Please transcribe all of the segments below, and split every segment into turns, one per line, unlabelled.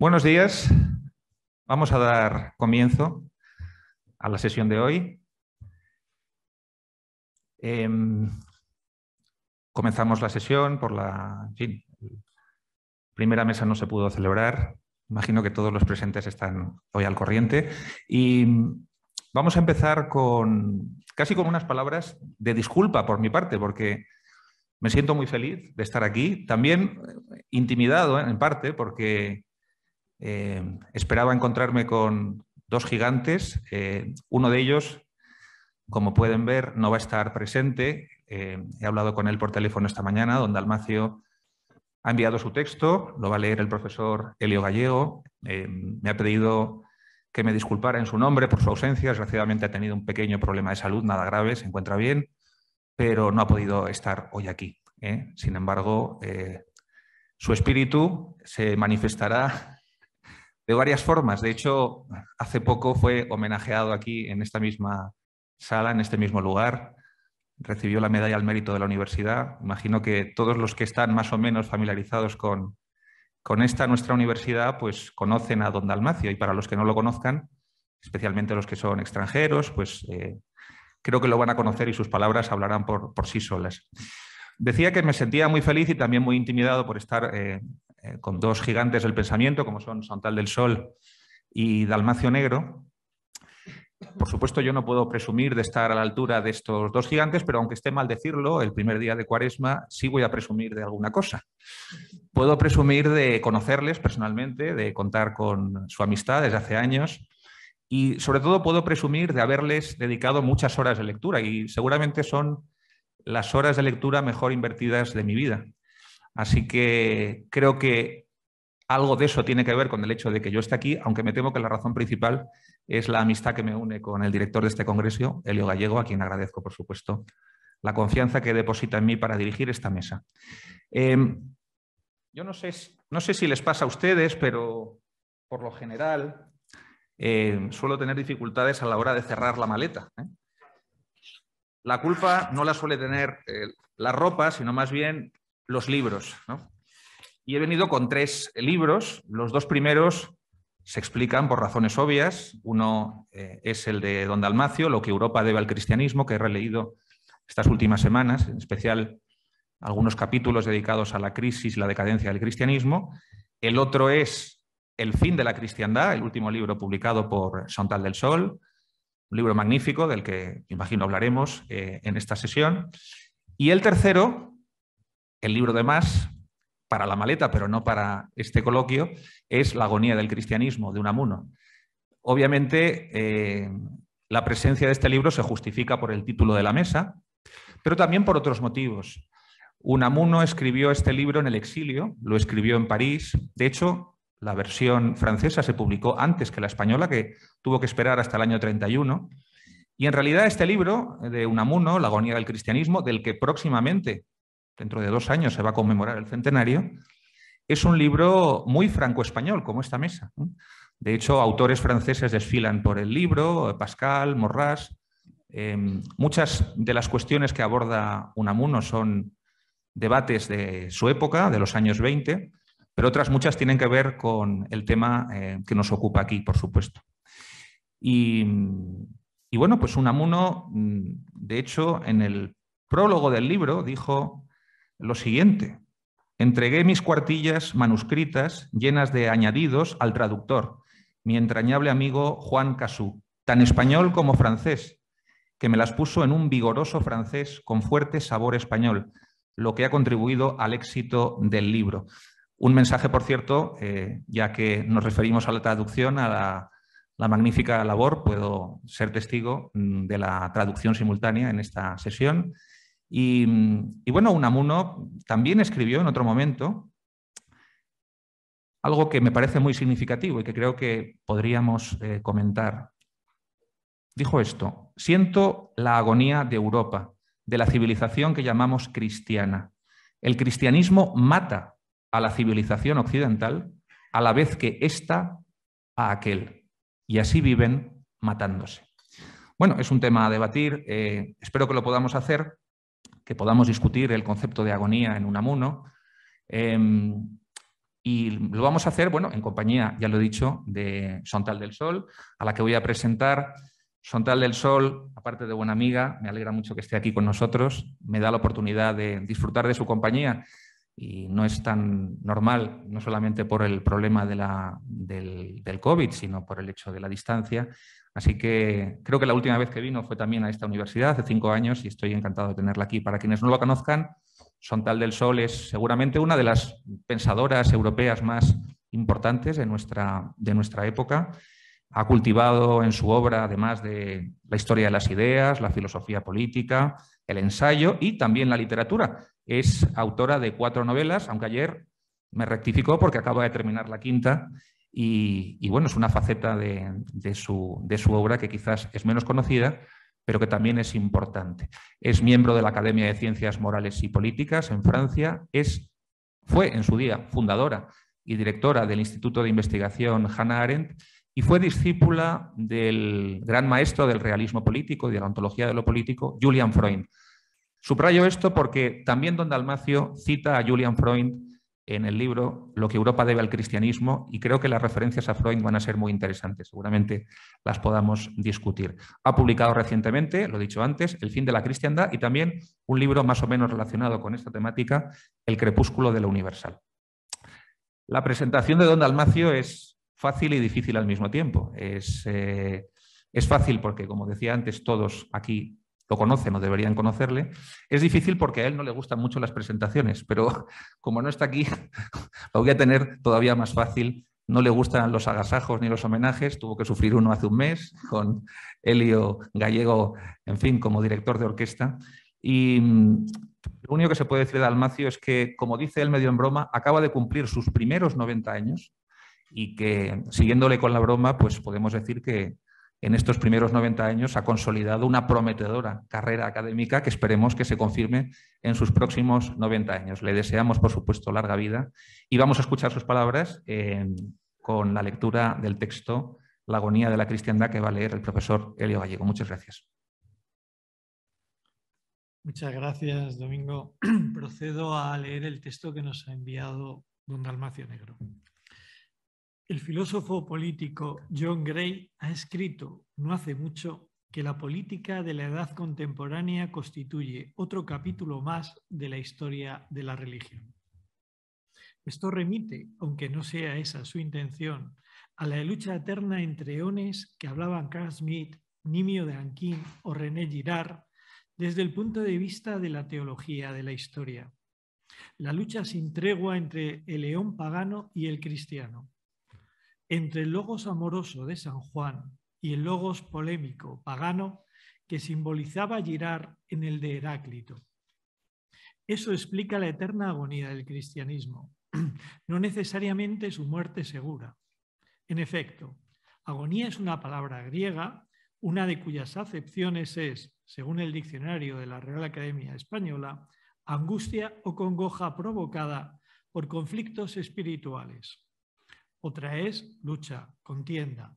Buenos días. Vamos a dar comienzo
a la sesión de hoy. Em, comenzamos la sesión por la en fin, primera mesa no se pudo celebrar. Imagino que todos los presentes están hoy al corriente. Y vamos a empezar con casi con unas palabras de disculpa por mi parte, porque me siento muy feliz de estar aquí. También eh, intimidado ¿eh? en parte porque eh, esperaba encontrarme con dos gigantes. Eh, uno de ellos, como pueden ver, no va a estar presente. Eh, he hablado con él por teléfono esta mañana, donde Almacio ha enviado su texto, lo va a leer el profesor Helio Gallego. me ha pedido que me disculpara en su nombre por su ausencia. Desgraciadamente ha tenido un pequeño problema de salud, nada grave, se encuentra bien, pero no ha podido estar hoy aquí. Sin embargo, su espíritu se manifestará de varias formas. De hecho, hace poco fue homenajeado aquí en esta misma sala, en este mismo lugar. Recibió la medalla al mérito de la universidad. Imagino que todos los que están más o menos familiarizados con, con esta nuestra universidad, pues conocen a Don Dalmacio. Y para los que no lo conozcan, especialmente los que son extranjeros, pues eh, creo que lo van a conocer y sus palabras hablarán por, por sí solas. Decía que me sentía muy feliz y también muy intimidado por estar eh, eh, con dos gigantes del pensamiento, como son Santal del Sol y Dalmacio Negro. Por supuesto, yo no puedo presumir de estar a la altura de estos dos gigantes, pero aunque esté mal decirlo, el primer día de Cuaresma sí voy a presumir de alguna cosa. Puedo presumir de conocerles personalmente, de contar con su amistad desde hace años, y sobre todo puedo presumir de haberles dedicado muchas horas de lectura y seguramente son las horas de lectura mejor invertidas de mi vida. Así que creo que algo de eso tiene que ver con el hecho de que yo esté aquí, aunque me temo que la razón principal es la amistad que me une con el director de este congreso, Elio Gallego, a quien agradezco, por supuesto, la confianza que deposita en mí para dirigir esta mesa. Em, yo no sé, no sé si les pasa a ustedes, pero por lo general em, suelo tener dificultades a la hora de cerrar la maleta. ¿eh? La culpa no la suele tener eh, la ropa, sino más bien los libros. ¿no? Y he venido con tres libros. Los dos primeros se explican por razones obvias. Uno eh, es el de Don Dalmacio, lo que Europa debe al cristianismo, que he releído estas últimas semanas, en especial algunos capítulos dedicados a la crisis y la decadencia del cristianismo. El otro es El fin de la cristiandad, el último libro publicado por Chantal del Sol, un libro magnífico del que imagino hablaremos eh, en esta sesión. Y el tercero, el libro de más para la maleta, pero no para este coloquio, es La agonía del cristianismo de Unamuno. Obviamente, eh, la presencia de este libro se justifica por el título de la mesa, pero también por otros motivos. Unamuno escribió este libro en el exilio, lo escribió en París. De hecho, la versión francesa se publicó antes que la española, que tuvo que esperar hasta el año 31. Y en realidad este libro de Unamuno, La agonía del cristianismo, del que próximamente dentro de dos años se va a conmemorar el centenario, es un libro muy franco-español, como esta mesa. De hecho, autores franceses desfilan por el libro, Pascal, Morras. Em, muchas de las cuestiones que aborda Unamuno son debates de su época, de los años 20, pero otras muchas tienen que ver con el tema eh, que nos ocupa aquí, por supuesto. Y, y bueno, pues Unamuno, mm, de hecho, en el prólogo del libro dijo lo siguiente. Entregué mis cuartillas manuscritas llenas de añadidos al traductor, mi entrañable amigo Juan Casú, tan español como francés, que me las puso en un vigoroso francés con fuerte sabor español, lo que ha contribuido al éxito del libro. Un mensaje, por cierto, eh, ya que nos referimos a la traducción, a la magnífica labor, puedo ser testigo mm, de la traducción simultánea en esta sesión Mm, y, bueno, Unamuno también escribió en otro momento algo que me parece muy significativo y que creo que podríamos eh, comentar. Dijo esto, siento la agonía de Europa, de la civilización que llamamos cristiana. El cristianismo mata a la civilización occidental a la vez que ésta a aquel. Y así viven matándose. Bueno, es un tema a debatir, eh, espero que lo podamos hacer que podamos discutir el concepto de agonía en Unamuno. Eh, y lo vamos a hacer, bueno, en compañía, ya lo he dicho, de Sontal del Sol, a la que voy a presentar. Sontal del Sol, aparte de buena amiga, me alegra mucho que esté aquí con nosotros, me da la oportunidad de disfrutar de su compañía y no es tan normal, no solamente por el problema de del, del, COVID, sino por el hecho de la distancia. Así que creo que la última vez que vino fue también a esta universidad, hace cinco años, y estoy encantado de tenerla aquí. Para quienes no lo conozcan, Sontal del Sol es seguramente una de las pensadoras europeas más importantes de nuestra, de nuestra época. Ha cultivado en su obra, además de la historia de las ideas, la filosofía política, el ensayo y también la literatura. Es autora de cuatro novelas, aunque ayer me rectificó porque acaba de terminar la quinta y, bueno, es una faceta de, su, obra que quizás es menos conocida, pero que también es importante. Es miembro de la Academia de Ciencias Morales y Políticas en Francia, es, fue en su día fundadora y directora del Instituto de Investigación Hannah Arendt y fue discípula del gran maestro del realismo político y de la ontología de lo político, Julian Freud. Subrayo esto porque también don Dalmacio cita a Julian Freud en el libro lo que Europa debe al cristianismo y creo que las referencias a Freud van a ser muy interesantes, seguramente las podamos discutir. Ha publicado recientemente, lo he dicho antes, El fin de la cristiandad y también un libro más o menos relacionado con esta temática, El crepúsculo de lo universal. La presentación de Don Dalmacio es fácil y difícil al mismo tiempo. Es, eh, es fácil porque, como decía antes, todos aquí lo conocen o deberían conocerle. Es difícil porque a él no le gustan mucho las presentaciones, pero como no está aquí, lo voy a tener todavía más fácil. No le gustan los agasajos ni los homenajes, tuvo que sufrir uno hace un mes con Elio Gallego, en fin, como director de orquesta. Y mm, lo único que se puede decir de Dalmacio es que, como dice él medio en broma, acaba de cumplir sus primeros 90 años y que, siguiéndole con la broma, pues podemos decir que, en estos primeros 90 años ha consolidado una prometedora carrera académica que esperemos que se confirme en sus próximos 90 años. Le deseamos, por supuesto, larga vida y vamos a escuchar sus palabras eh, con la lectura del texto La agonía de la cristiandad que va a leer el profesor Helio Gallego. Muchas gracias.
Muchas gracias, Domingo. Procedo a leer el texto que nos ha enviado don Dalmacio Negro. El filósofo político John Gray ha escrito no hace mucho que la política de la edad contemporánea constituye otro capítulo más de la historia de la religión. Esto remite, aunque no sea esa su intención, a la lucha eterna entre eones que hablaban Carl Smith, Nimio de Anquín o René Girard desde el punto de vista de la teología de la historia. La lucha sin tregua entre el león pagano y el cristiano entre el logos amoroso de San Juan y el logos polémico pagano que simbolizaba girar en el de Heráclito. Eso explica la eterna agonía del cristianismo, no necesariamente su muerte segura. En efecto, agonía es una palabra griega, una de cuyas acepciones es, según el diccionario de la Real Academia Española, angustia o congoja provocada por conflictos espirituales otra es lucha, contienda.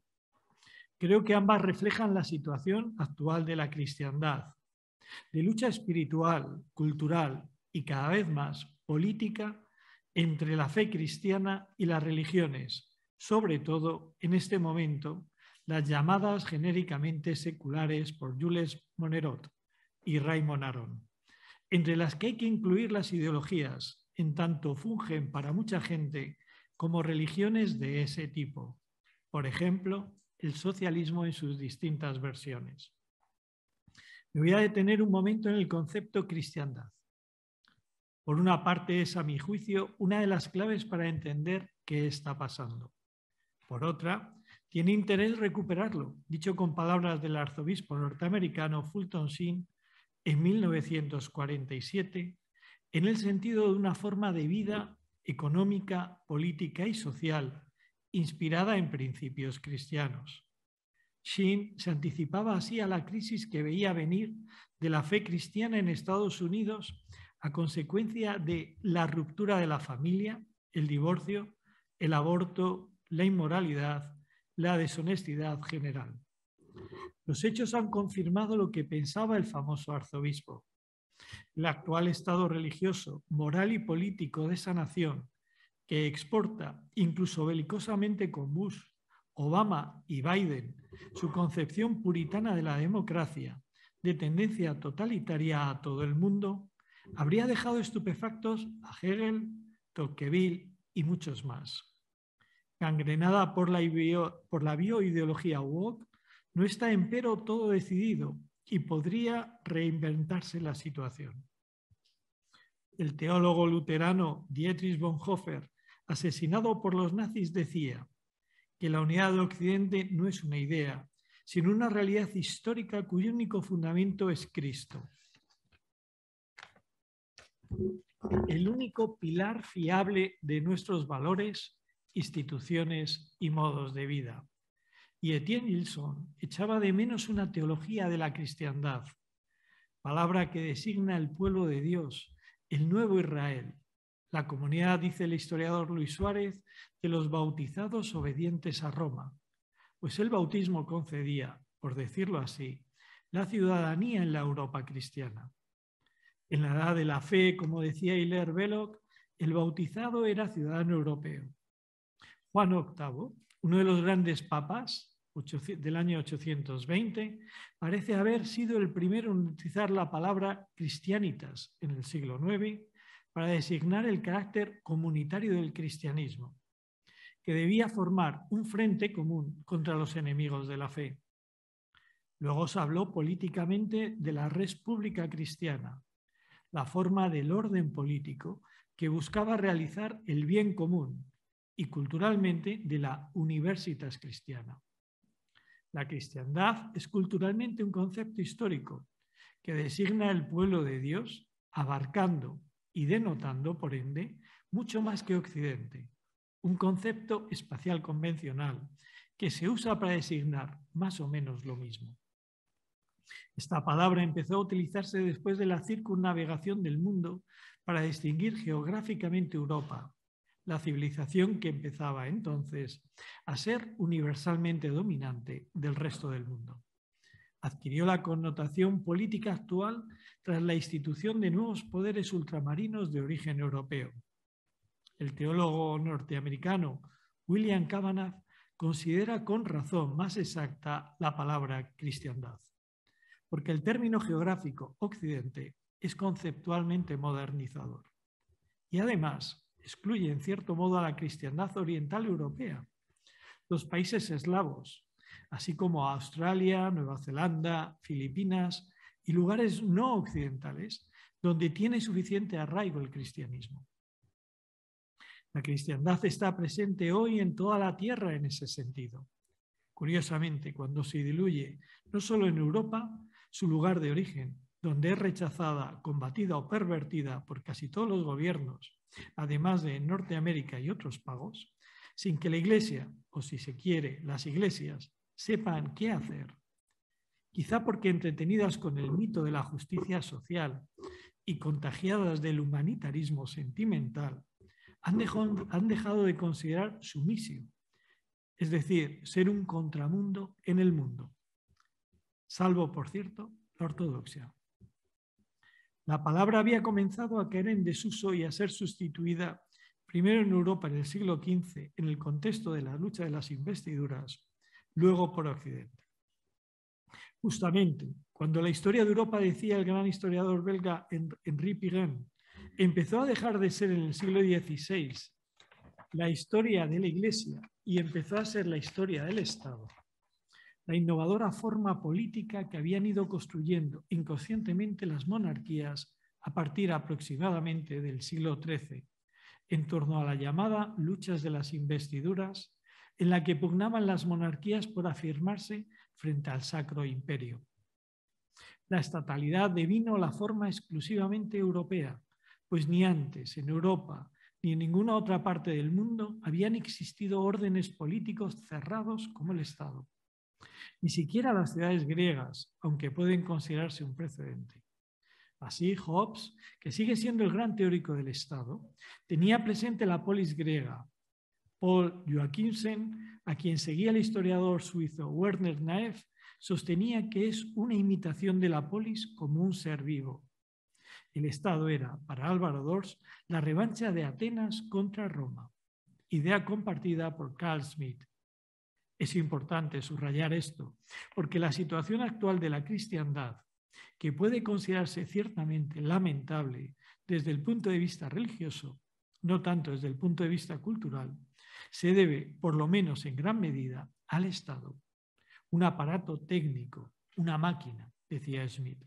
Creo que ambas reflejan la situación actual de la cristiandad, de lucha espiritual, cultural y cada vez más política entre la fe cristiana y las religiones, sobre todo en este momento las llamadas genéricamente seculares por Jules Monerot y Raymond Aron, entre las que hay que incluir las ideologías, en tanto fungen para mucha gente como religiones de ese tipo, por ejemplo, el socialismo en sus distintas versiones. Me voy a detener un momento en el concepto cristiandad. Por una parte es, a mi juicio, una de las claves para entender qué está pasando. Por otra, tiene interés recuperarlo, dicho con palabras del arzobispo norteamericano Fulton Sheen en 1947, en el sentido de una forma de vida económica, política y social, inspirada en principios cristianos. Shin se anticipaba así a la crisis que veía venir de la fe cristiana en Estados Unidos a consecuencia de la ruptura de la familia, el divorcio, el aborto, la inmoralidad, la deshonestidad general. Los hechos han confirmado lo que pensaba el famoso arzobispo. El actual estado religioso, moral y político de esa nación, que exporta, incluso belicosamente con Bush, Obama y Biden, su concepción puritana de la democracia, de tendencia totalitaria a todo el mundo, habría dejado estupefactos a Hegel, Tocqueville y muchos más. Gangrenada por la, bioideología woke, no está empero todo decidido y podría reinventarse la situación. El teólogo luterano Dietrich Bonhoeffer, asesinado por los nazis, decía que la unidad de Occidente no es una idea, sino una realidad histórica cuyo único fundamento es Cristo. El único pilar fiable de nuestros valores, instituciones y modos de vida. Y Etienne Nilsson echaba de menos una teología de la cristiandad, palabra que designa el pueblo de Dios, el nuevo Israel, la comunidad, dice el historiador Luis Suárez, de los bautizados obedientes a Roma, pues el bautismo concedía, por decirlo así, la ciudadanía en la Europa cristiana. En la edad de la fe, como decía Hiler Belloc, el bautizado era ciudadano europeo. Juan VIII, uno de los grandes papas, del año 820, parece haber sido el primero en utilizar la palabra cristianitas en el siglo IX para designar el carácter comunitario del cristianismo, que debía formar un frente común contra los enemigos de la fe. Luego se habló políticamente de la república cristiana, la forma del orden político que buscaba realizar el bien común y culturalmente de la universitas cristiana. La cristiandad es culturalmente un concepto histórico que designa el pueblo de Dios, abarcando y denotando, por ende, mucho más que Occidente, un concepto espacial convencional que se usa para designar más o menos lo mismo. Esta palabra empezó a utilizarse después de la circunnavegación del mundo para distinguir geográficamente Europa, la civilización que empezaba entonces a ser universalmente dominante del resto del mundo. Adquirió la connotación política actual tras la institución de nuevos poderes ultramarinos de origen europeo. El teólogo norteamericano William Cavanaugh considera con razón más exacta la palabra cristiandad, porque el término geográfico occidente es conceptualmente modernizador. Y además, excluye en cierto modo a la cristiandad oriental europea. Los países eslavos, así como a Australia, Nueva Zelanda, Filipinas y lugares no occidentales, donde tiene suficiente arraigo el cristianismo. La cristiandad está presente hoy en toda la tierra en ese sentido. Curiosamente, cuando se diluye, no solo en Europa, su lugar de origen, donde es rechazada, combatida o pervertida por casi todos los gobiernos, además de Norteamérica y otros pagos, sin que la Iglesia, o si se quiere, las iglesias, sepan qué hacer, quizá porque entretenidas con el mito de la justicia social y contagiadas del humanitarismo sentimental, han dejado, han dejado de considerar su misión, es decir, ser un contramundo en el mundo, salvo, por cierto, la ortodoxia. La palabra había comenzado a caer en desuso y a ser sustituida, primero en Europa en el siglo XV, en el contexto de la lucha de las investiduras, luego por Occidente. Justamente, cuando la historia de Europa, decía el gran historiador belga Henri Pirenne, empezó a dejar de ser en el siglo XVI la historia de la Iglesia y empezó a ser la historia del Estado, la innovadora forma política que habían ido construyendo inconscientemente las monarquías a partir aproximadamente del siglo XIII, en torno a la llamada luchas de las investiduras, en la que pugnaban las monarquías por afirmarse frente al Sacro Imperio. La estatalidad devino la forma exclusivamente europea, pues ni antes en Europa ni en ninguna otra parte del mundo habían existido órdenes políticos cerrados como el Estado. Ni siquiera las ciudades griegas, aunque pueden considerarse un precedente. Así, Hobbes, que sigue siendo el gran teórico del Estado, tenía presente la polis griega. Paul Joachimsen, a quien seguía el historiador suizo Werner Naef, sostenía que es una imitación de la polis como un ser vivo. El Estado era, para Álvaro Dors, la revancha de Atenas contra Roma, idea compartida por Carl Smith, es importante subrayar esto, porque la situación actual de la cristiandad, que puede considerarse ciertamente lamentable desde el punto de vista religioso, no tanto desde el punto de vista cultural, se debe, por lo menos en gran medida, al Estado, un aparato técnico, una máquina, decía Smith.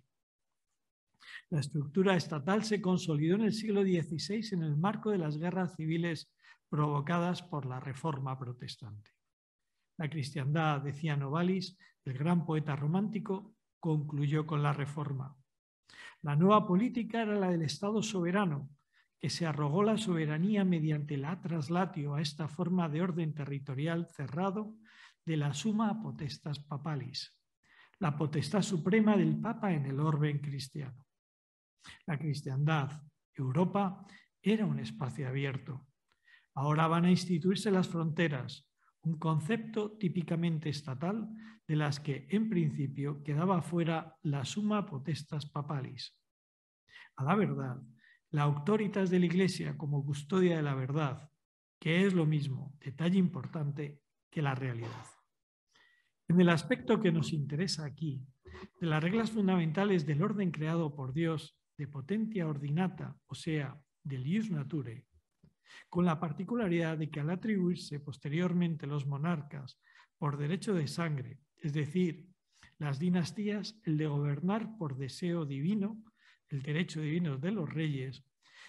La estructura estatal se consolidó en el siglo XVI en el marco de las guerras civiles provocadas por la Reforma Protestante la cristiandad, decía Novalis, el gran poeta romántico, concluyó con la reforma. La nueva política era la del Estado soberano, que se arrogó la soberanía mediante la traslatio a esta forma de orden territorial cerrado de la suma potestas papalis, la potestad suprema del Papa en el orden cristiano. La cristiandad, Europa, era un espacio abierto. Ahora van a instituirse las fronteras, un concepto típicamente estatal de las que, en principio, quedaba fuera la suma potestas papalis. A la verdad, la autoritas de la Iglesia como custodia de la verdad, que es lo mismo, detalle importante, que la realidad. En el aspecto que nos interesa aquí, de las reglas fundamentales del orden creado por Dios de potencia ordinata, o sea, de ius nature, con la particularidad de que al atribuirse posteriormente los monarcas por derecho de sangre, es decir, las dinastías, el de gobernar por deseo divino, el derecho divino de los reyes,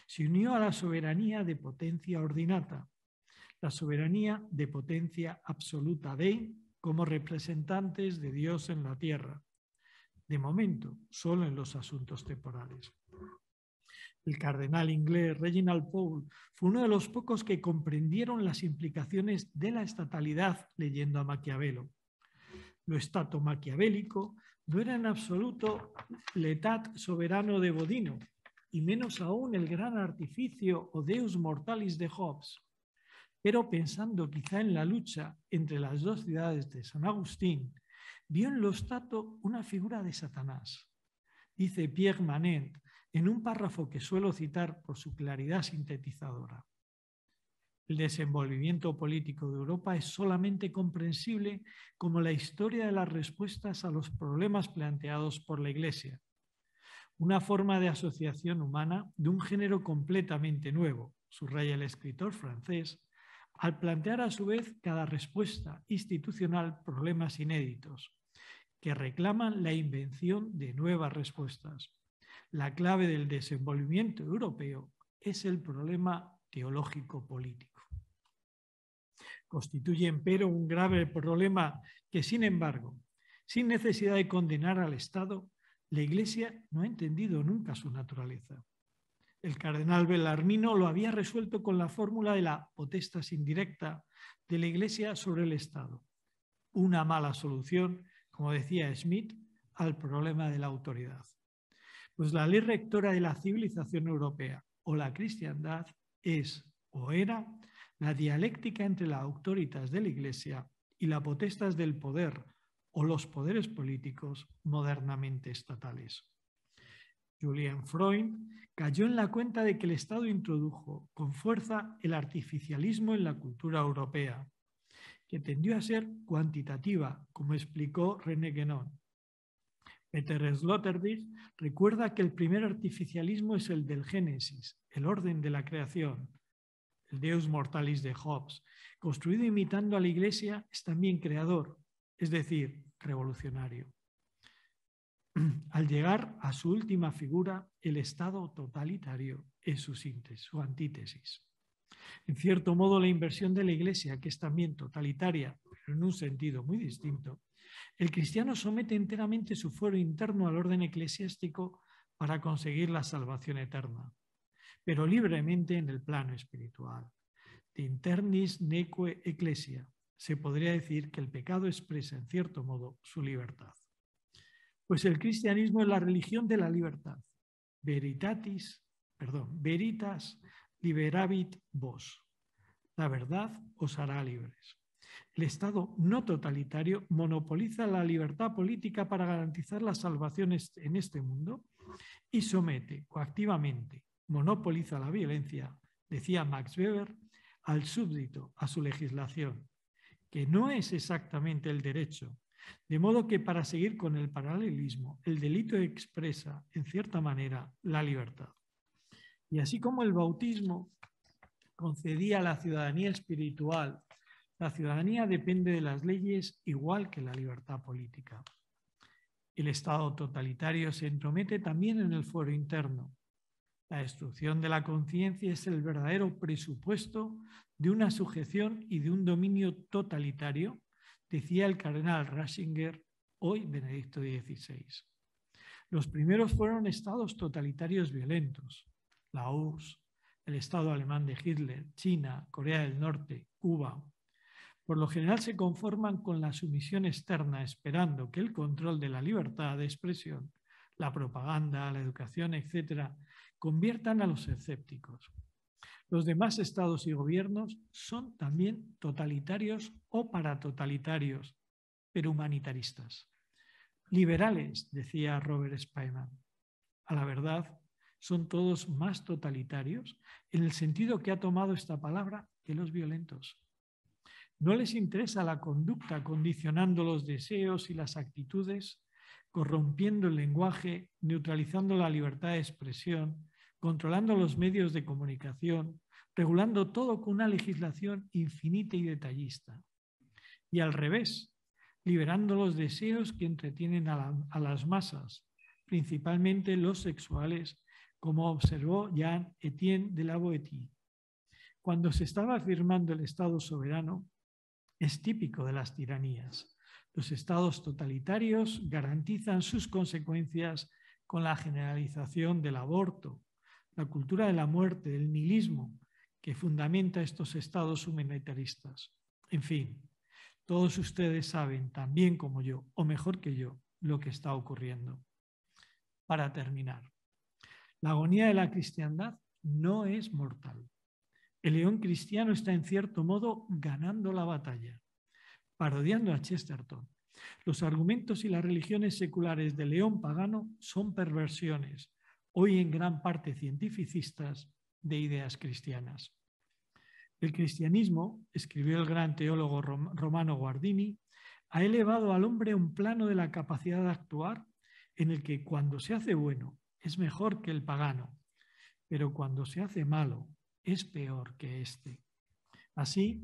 se unió a la soberanía de potencia ordinata, la soberanía de potencia absoluta de como representantes de Dios en la tierra, de momento solo en los asuntos temporales el cardenal inglés Reginald Paul fue uno de los pocos que comprendieron las implicaciones de la estatalidad leyendo a Maquiavelo. Lo estato maquiavélico no era en absoluto letat soberano de Bodino, y menos aún el gran artificio o deus mortalis de Hobbes. Pero pensando quizá en la lucha entre las dos ciudades de San Agustín, vio en lo estato una figura de Satanás. Dice Pierre Manent, en un párrafo que suelo citar por su claridad sintetizadora. El desenvolvimiento político de Europa es solamente comprensible como la historia de las respuestas a los problemas planteados por la Iglesia, una forma de asociación humana de un género completamente nuevo, subraya el escritor francés, al plantear a su vez cada respuesta institucional problemas inéditos, que reclaman la invención de nuevas respuestas. La clave del desenvolvimiento europeo es el problema teológico-político. Constituye, empero, un grave problema que, sin embargo, sin necesidad de condenar al Estado, la Iglesia no ha entendido nunca su naturaleza. El cardenal Bellarmino lo había resuelto con la fórmula de la potestas indirecta de la Iglesia sobre el Estado. Una mala solución, como decía Smith, al problema de la autoridad. Pues la ley rectora de la civilización europea o la cristiandad es o era la dialéctica entre las autoritas de la Iglesia y la potestas del poder o los poderes políticos modernamente estatales. Julian Freud cayó en la cuenta de que el Estado introdujo con fuerza el artificialismo en la cultura europea, que tendió a ser cuantitativa, como explicó René Guénon, Peter Sloterdijk recuerda que el primer artificialismo es el del Génesis, el orden de la creación. El Deus Mortalis de Hobbes, construido imitando a la Iglesia, es también creador, es decir, revolucionario. Al llegar a su última figura, el Estado totalitario es su síntesis, su antítesis. En cierto modo, la inversión de la Iglesia, que es también totalitaria, pero en un sentido muy distinto, el cristiano somete enteramente su fuero interno al orden eclesiástico para conseguir la salvación eterna, pero libremente en el plano espiritual. De internis neque ecclesia, se podría decir que el pecado expresa en cierto modo su libertad. Pues el cristianismo es la religión de la libertad. Veritatis, perdón, veritas liberabit vos. La verdad os hará libres. El Estado no totalitario monopoliza la libertad política para garantizar la salvación en este mundo y somete coactivamente, monopoliza la violencia, decía Max Weber, al súbdito, a su legislación, que no es exactamente el derecho. De modo que para seguir con el paralelismo, el delito expresa, en cierta manera, la libertad. Y así como el bautismo concedía la ciudadanía espiritual la ciudadanía depende de las leyes igual que la libertad política. El Estado totalitario se entromete también en el foro interno. La destrucción de la conciencia es el verdadero presupuesto de una sujeción y de un dominio totalitario, decía el cardenal Ratzinger, hoy Benedicto XVI. Los primeros fueron estados totalitarios violentos, la URSS, el Estado alemán de Hitler, China, Corea del Norte, Cuba, por lo general se conforman con la sumisión externa, esperando que el control de la libertad de expresión, la propaganda, la educación, etc., conviertan a los escépticos. Los demás estados y gobiernos son también totalitarios o paratotalitarios, pero humanitaristas. Liberales, decía Robert Spyman. A la verdad, son todos más totalitarios en el sentido que ha tomado esta palabra que los violentos. No les interesa la conducta condicionando los deseos y las actitudes, corrompiendo el lenguaje, neutralizando la libertad de expresión, controlando los medios de comunicación, regulando todo con una legislación infinita y detallista. Y al revés, liberando los deseos que entretienen a, las masas, principalmente los sexuales, como observó Jean Etienne de la Boétie. Cuando se estaba afirmando el Estado soberano, es típico de las tiranías. Los estados totalitarios garantizan sus consecuencias con la generalización del aborto, la cultura de la muerte, el nihilismo que fundamenta estos estados humanitaristas. En fin, todos ustedes saben tan bien como yo, o mejor que yo, lo que está ocurriendo. Para terminar, la agonía de la cristiandad no es mortal. El león cristiano está en cierto modo ganando la batalla, parodiando a Chesterton. Los argumentos y las religiones seculares del león pagano son perversiones, hoy en gran parte cientificistas, de ideas cristianas. El cristianismo, escribió el gran teólogo romano Guardini, ha elevado al hombre a un plano de la capacidad de actuar en el que cuando se hace bueno es mejor que el pagano, pero cuando se hace malo es peor que este. Así,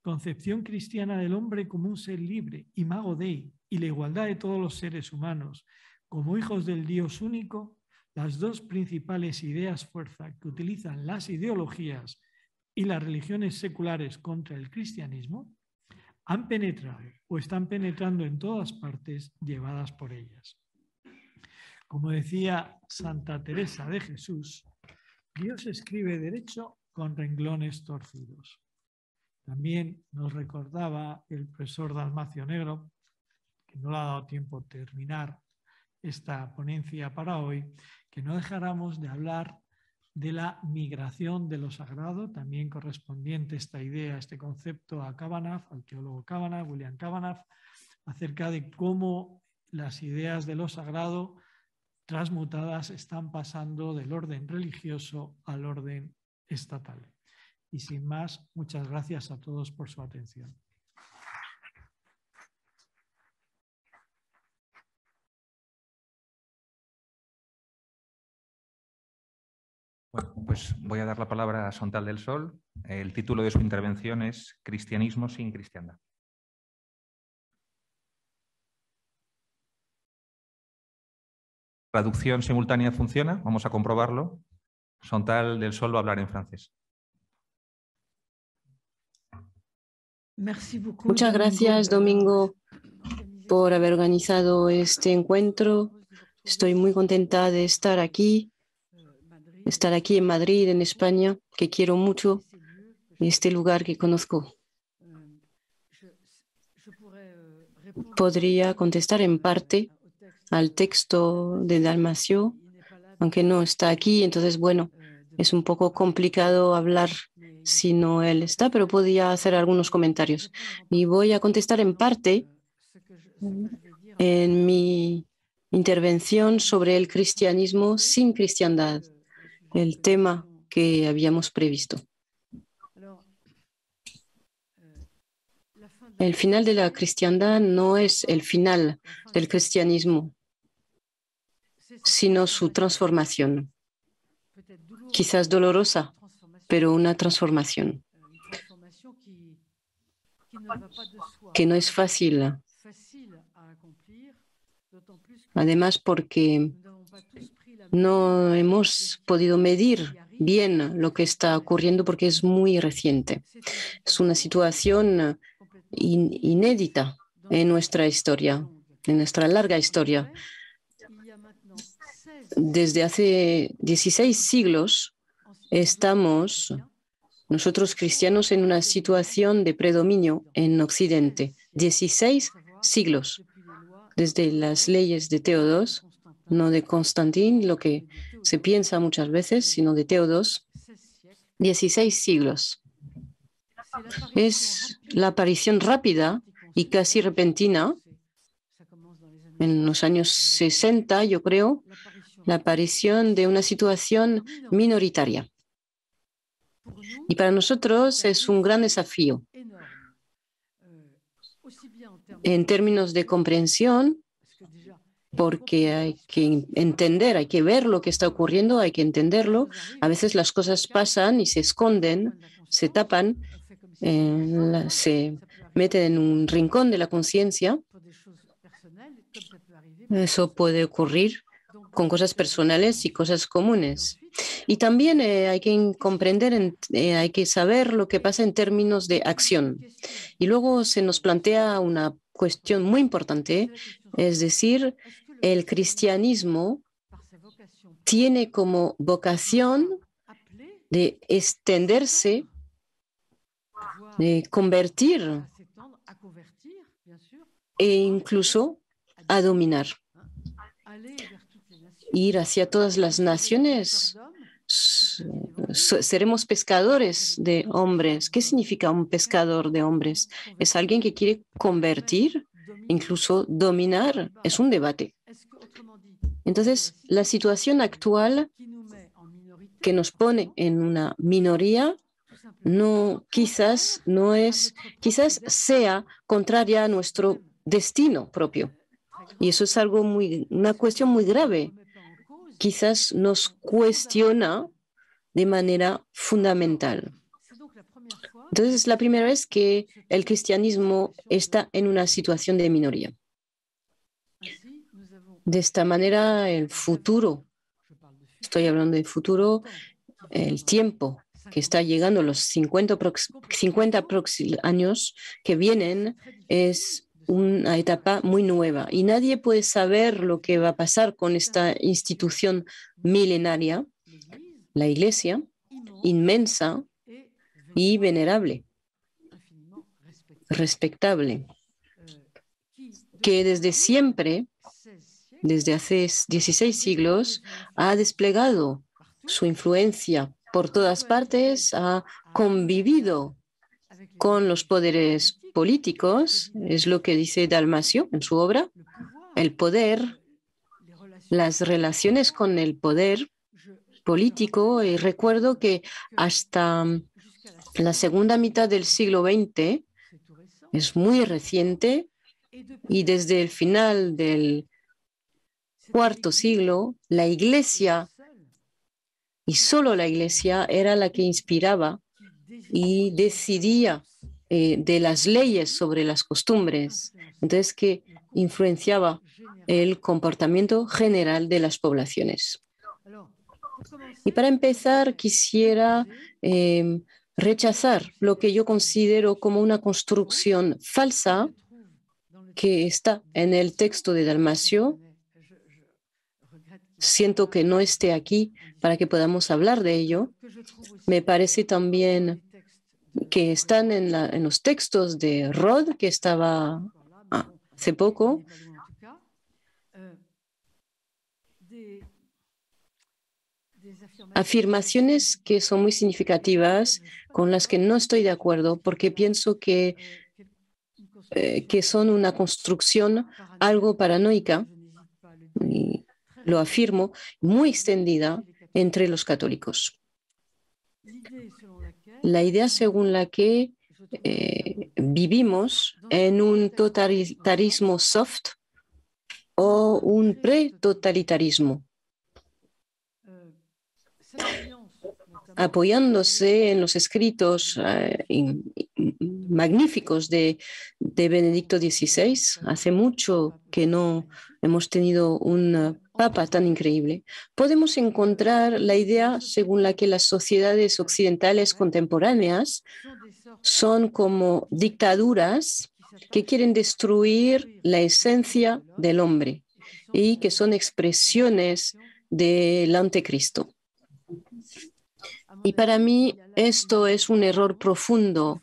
concepción cristiana del hombre como un ser libre, y mago dei, y la igualdad de todos los seres humanos como hijos del Dios único, las dos principales ideas fuerza que utilizan las ideologías y las religiones seculares contra el cristianismo, han penetrado o están penetrando en todas partes llevadas por ellas. Como decía Santa Teresa de Jesús, Dios escribe derecho con renglones torcidos. También nos recordaba el profesor Dalmacio Negro, que no le ha dado tiempo terminar esta ponencia para hoy, que no dejáramos de hablar de la migración de lo sagrado, también correspondiente esta idea, este concepto a Kavanagh, al teólogo Kavanagh, William Kavanagh, acerca de cómo las ideas de lo sagrado transmutadas están pasando del orden religioso al orden estatal. Y sin más, muchas gracias a todos por su atención.
Bueno, pues voy a dar la palabra a Sontal del Sol. El título de su intervención es Cristianismo sin cristiandad. ¿Traducción simultánea funciona? Vamos a comprobarlo tal del Sol va a hablar en francés.
Muchas gracias, Domingo, por haber organizado este encuentro. Estoy muy contenta de estar aquí, estar aquí en Madrid, en España, que quiero mucho, este lugar que conozco. Podría contestar en parte al texto de Dalmacio, aunque no está aquí, entonces, bueno, es un poco complicado hablar si no él está, pero podía hacer algunos comentarios. Y voy a contestar en parte en mi intervención sobre el cristianismo sin cristiandad, el tema que habíamos previsto. El final de la cristiandad no es el final del cristianismo, sino su transformación quizás dolorosa, pero una transformación que no es fácil. Además, porque no hemos podido medir bien lo que está ocurriendo porque es muy reciente. Es una situación inédita en nuestra historia, en nuestra larga historia desde hace 16 siglos estamos nosotros cristianos en una situación de predominio en Occidente. 16 siglos, desde las leyes de Teodos, no de Constantín, lo que se piensa muchas veces, sino de Teodos, 16 siglos. Es la aparición rápida y casi repentina en los años 60, yo creo, la aparición de una situación minoritaria. Y para nosotros es un gran desafío en términos de comprensión, porque hay que entender, hay que ver lo que está ocurriendo, hay que entenderlo. A veces las cosas pasan y se esconden, se tapan, eh, se meten en un rincón de la conciencia. Eso puede ocurrir con cosas personales y cosas comunes. Y también eh, hay que comprender, eh, hay que saber lo que pasa en términos de acción. Y luego se nos plantea una cuestión muy importante, es decir, el cristianismo tiene como vocación de extenderse, de convertir e incluso a dominar ir hacia todas las naciones. Seremos pescadores de hombres. ¿Qué significa un pescador de hombres? Es alguien que quiere convertir, incluso dominar. Es un debate. Entonces, la situación actual que nos pone en una minoría no quizás no es quizás sea contraria a nuestro destino propio. Y eso es algo muy una cuestión muy grave quizás nos cuestiona de manera fundamental. Entonces, es la primera vez que el cristianismo está en una situación de minoría. De esta manera, el futuro, estoy hablando de futuro, el tiempo que está llegando, los 50, 50 años que vienen, es una etapa muy nueva y nadie puede saber lo que va a pasar con esta institución milenaria, la Iglesia, inmensa y venerable, respectable, que desde siempre, desde hace 16 siglos, ha desplegado su influencia por todas partes, ha convivido con los poderes políticos, es lo que dice Dalmacio en su obra, el poder, las relaciones con el poder político. Y recuerdo que hasta mm, la segunda mitad del siglo XX es muy reciente y desde el final del cuarto siglo, la iglesia y solo la iglesia era la que inspiraba y decidía eh, de las leyes sobre las costumbres, entonces que influenciaba el comportamiento general de las poblaciones. Y para empezar, quisiera em, rechazar lo que yo considero como una construcción falsa que está en el texto de Dalmacio. Siento que no esté aquí para que podamos hablar de ello. Me parece también que están en, los textos de Rod, que estaba hace poco, afirmaciones que son muy significativas, con las que no estoy de acuerdo, porque pienso que, eh, que son una construcción algo paranoica, y lo afirmo, muy extendida entre los católicos la idea según la que eh, vivimos en un totalitarismo soft o un pre-totalitarismo, apoyándose en los escritos eh, magníficos de, de Benedicto XVI. Hace mucho que no hemos tenido un papa tan increíble, podemos encontrar la idea según la que las sociedades occidentales contemporáneas son como dictaduras que quieren destruir la esencia del hombre y que son expresiones del anticristo. Y para mí esto es un error profundo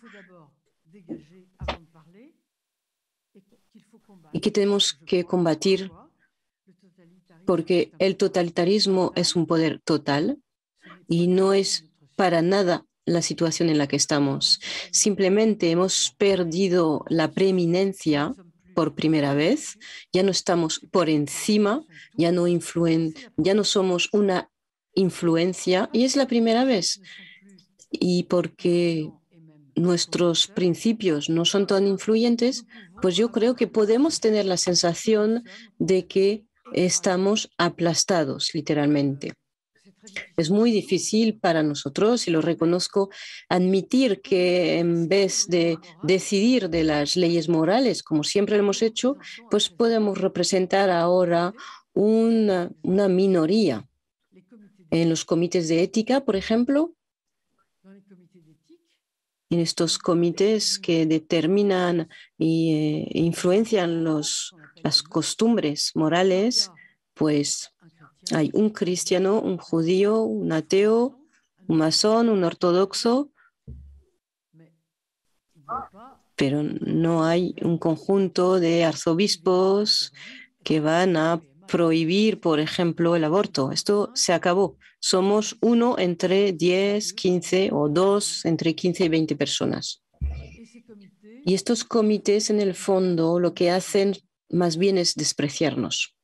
y que tenemos que combatir porque el totalitarismo es un poder total y no es para nada la situación en la que estamos. Simplemente hemos perdido la preeminencia por primera vez, ya no estamos por encima, ya no, ya no somos una influencia y es la primera vez. Y porque nuestros principios no son tan influyentes, pues yo creo que podemos tener la sensación de que estamos aplastados literalmente. Es muy difícil para nosotros, y lo reconozco, admitir que en vez de decidir de las leyes morales, como siempre lo hemos hecho, pues podemos representar ahora una, una minoría. En los comités de ética, por ejemplo, en estos comités que determinan e influencian los las costumbres morales, pues hay un cristiano, un judío, un ateo, un masón, un ortodoxo, pero no hay un conjunto de arzobispos que van a prohibir, por ejemplo, el aborto. Esto se acabó. Somos uno entre 10, 15 o dos entre 15 y 20 personas. Y estos comités, en el fondo, lo que hacen más bien es despreciarnos.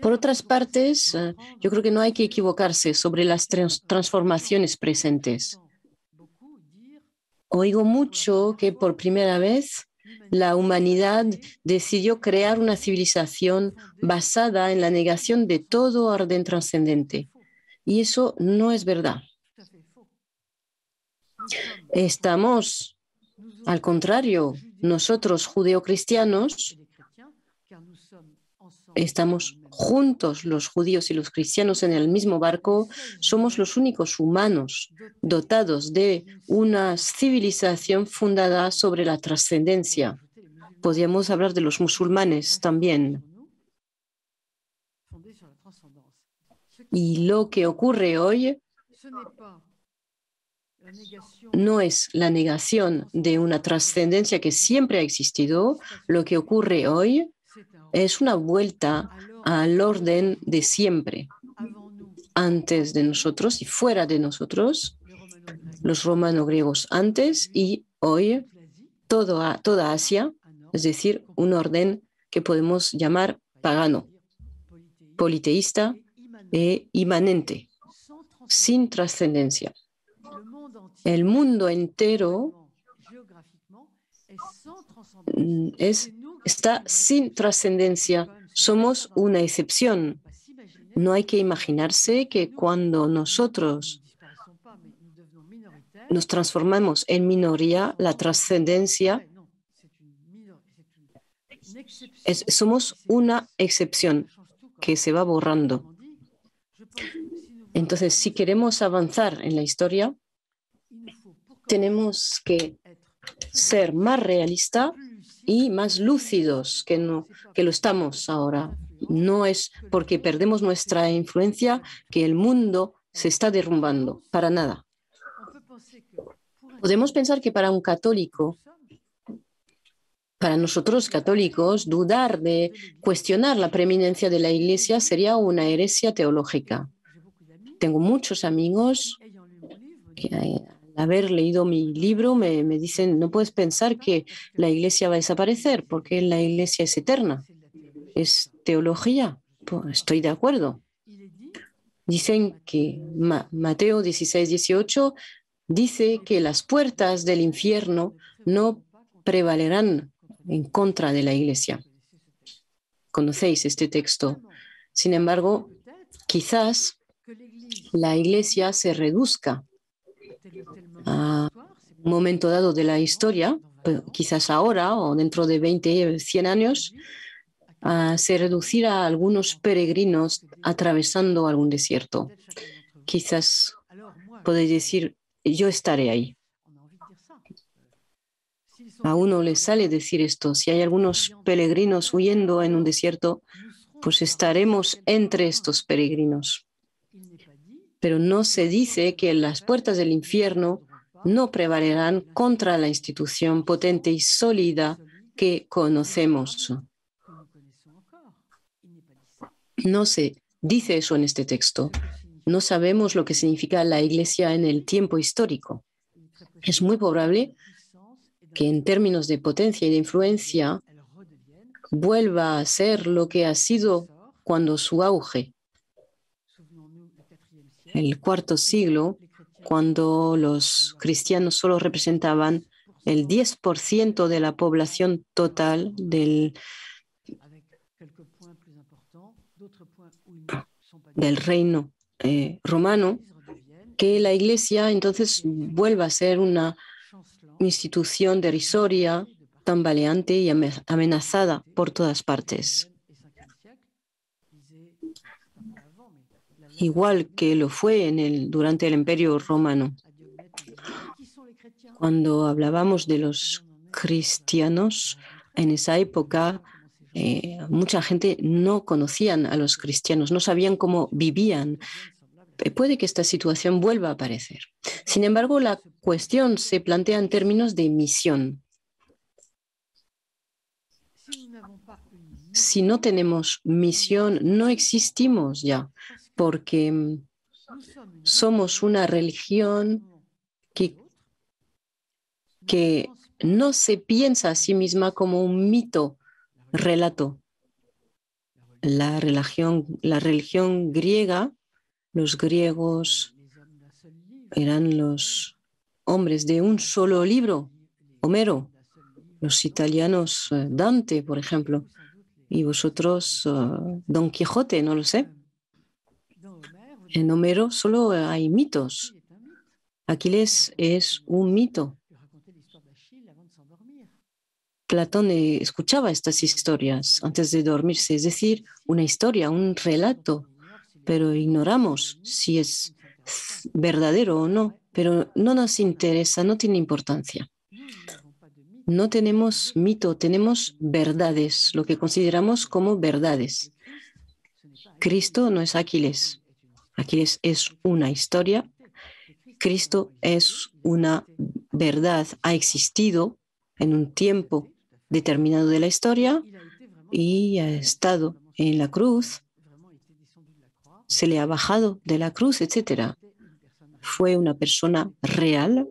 Por otras partes, eh, yo creo que no hay que equivocarse sobre las transformaciones presentes. Oigo mucho que por primera vez la humanidad decidió crear una civilización basada en la negación de todo orden trascendente. Y eso no es verdad. Estamos, al contrario, nosotros judeocristianos estamos juntos los judíos y los cristianos en el mismo barco, somos los únicos humanos dotados de una civilización fundada sobre la trascendencia. Podríamos hablar de los musulmanes también. Y lo que ocurre hoy no es la negación de una trascendencia que siempre ha existido. Lo que ocurre hoy es una vuelta al orden de siempre, antes de nosotros y fuera de nosotros, los romanos griegos antes y hoy toda Asia, es decir, un orden que podemos llamar pagano, politeísta e imanente, sin trascendencia. El mundo entero es está sin trascendencia. Somos una excepción. No hay que imaginarse que cuando nosotros nos transformamos en minoría, la trascendencia es, somos una excepción que se va borrando. Entonces, si queremos avanzar en la historia, tenemos que ser más realistas y más lúcidos que, no, que lo estamos ahora. No es porque perdemos nuestra influencia que el mundo se está derrumbando, para nada. Podemos pensar que para un católico, para nosotros católicos, dudar de cuestionar la preeminencia de la Iglesia sería una heresia teológica. Tengo muchos amigos que haber leído mi libro, me, dicen, no puedes pensar que la iglesia va a desaparecer porque la iglesia es eterna, es teología. Pues, estoy de acuerdo. Dicen que Mateo 16, 18 dice que las puertas del infierno no prevalerán en contra de la iglesia. Conocéis este texto. Sin embargo, quizás la iglesia se reduzca un momento dado de la historia, pues, quizás ahora o dentro de 20, 100 años, se reducirá a algunos peregrinos atravesando algún desierto. Quizás podéis decir, yo estaré ahí. A uno le sale decir esto. Si hay algunos peregrinos huyendo en un desierto, pues estaremos entre estos peregrinos. Pero no se dice que las puertas del infierno no prevalecerán contra la institución potente y sólida que conocemos. No se dice eso en este texto. No sabemos lo que significa la Iglesia en el tiempo histórico. Es muy probable que en términos de potencia y de influencia vuelva a ser lo que ha sido cuando su auge, el cuarto siglo, cuando los cristianos solo representaban el 10% de la población total del, reino eh, romano, que la Iglesia entonces vuelva a ser una institución derisoria, tambaleante y amenazada por todas partes. igual que lo fue durante el Imperio Romano. Cuando hablábamos de los cristianos, en esa época eh, mucha gente no conocían a los cristianos, no sabían cómo vivían. Eh, puede que esta situación vuelva a aparecer. Sin embargo, la cuestión se plantea en términos de misión. Si no tenemos misión, no existimos ya porque mm, somos una religión que, que no se piensa a sí misma como un mito, relato. La religión, la religión griega, los griegos eran los hombres de un solo libro, Homero, los italianos eh, Dante, por ejemplo, y vosotros eh, Don Quijote, no lo sé. En Homero solo hay mitos. Aquiles es un mito. Platón escuchaba estas historias antes de dormirse, es decir, una historia, un relato, pero ignoramos si es verdadero o no, pero no nos interesa, no tiene importancia. No tenemos mito, tenemos verdades, lo que consideramos como verdades. Cristo no es Aquiles. Aquí es, es una historia. Cristo es una verdad. Ha existido en un tiempo determinado de la historia y ha estado en la cruz. Se le ha bajado de la cruz, etc. Fue una persona real.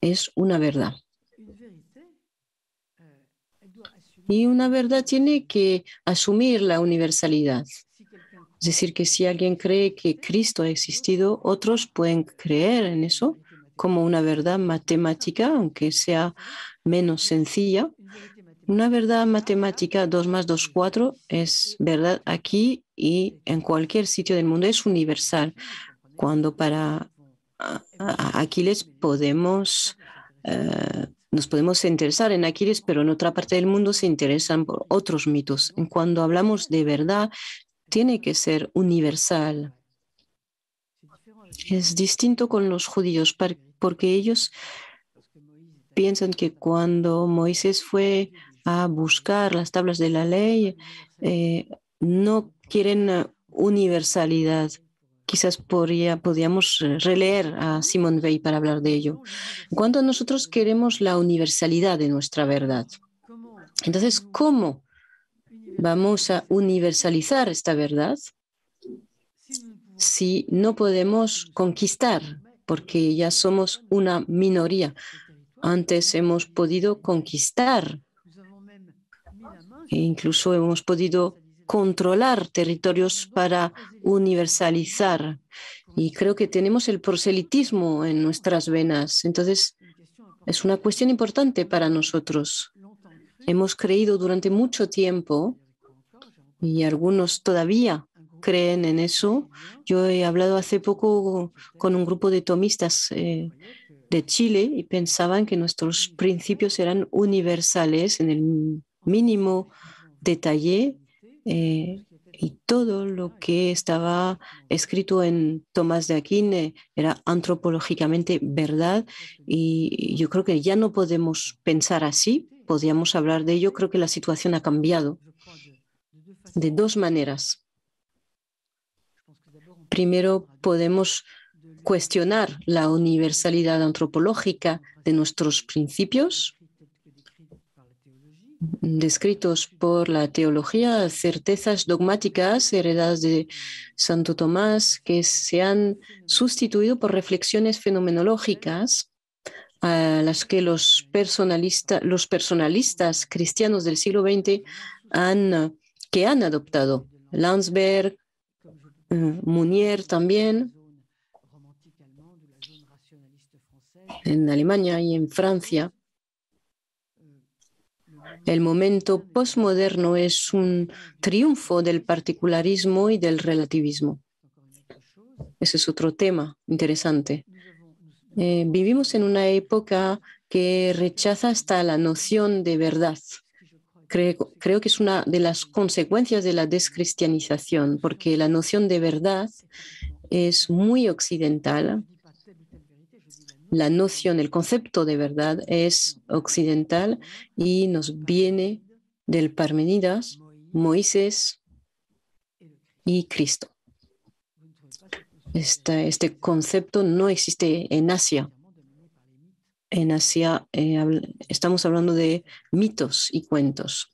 Es una verdad. Y una verdad tiene que asumir la universalidad. Es decir, que si alguien cree que Cristo ha existido, otros pueden creer en eso como una verdad matemática, aunque sea menos sencilla. Una verdad matemática 2 más 2, 4 es verdad aquí y en cualquier sitio del mundo. Es universal. Cuando para Aquiles podemos, eh, nos podemos interesar en Aquiles, pero en otra parte del mundo se interesan por otros mitos. Cuando hablamos de verdad, tiene que ser universal. Es distinto con los judíos porque ellos piensan que cuando Moisés fue a buscar las tablas de la ley, eh, no quieren eh, universalidad. Quizás podríamos eh, releer a Simon Weil para hablar de ello. Cuando nosotros queremos la universalidad de nuestra verdad, entonces, ¿cómo vamos a universalizar esta verdad si no podemos conquistar, porque ya somos una minoría. Antes hemos podido conquistar e incluso hemos podido controlar territorios para universalizar. Y creo que tenemos el proselitismo en nuestras venas. Entonces, es una cuestión importante para nosotros. Hemos creído durante mucho tiempo y algunos todavía creen en eso. Yo he hablado hace poco con un grupo de tomistas eh, de Chile y pensaban que nuestros principios eran universales en el mínimo detalle eh, y todo lo que estaba escrito en Tomás de Aquino era antropológicamente verdad y yo creo que ya no podemos pensar así, podíamos hablar de ello, creo que la situación ha cambiado de dos maneras. Primero, podemos cuestionar la universalidad antropológica de nuestros principios descritos por la teología, certezas dogmáticas heredadas de Santo Tomás que se han sustituido por reflexiones fenomenológicas a las que los, los personalistas cristianos del siglo XX han que han adoptado. Landsberg, mm, Munier también, en Alemania y en Francia. El momento postmoderno es un triunfo del particularismo y del relativismo. Ese es otro tema interesante. Eh, vivimos en una época que rechaza hasta la noción de verdad creo, que es una de las consecuencias de la descristianización, porque la noción de verdad es muy occidental. La noción, el concepto de verdad es occidental y nos viene del Parmenidas, Moisés y Cristo. este, concepto no existe en Asia en Asia eh, estamos hablando de mitos y cuentos.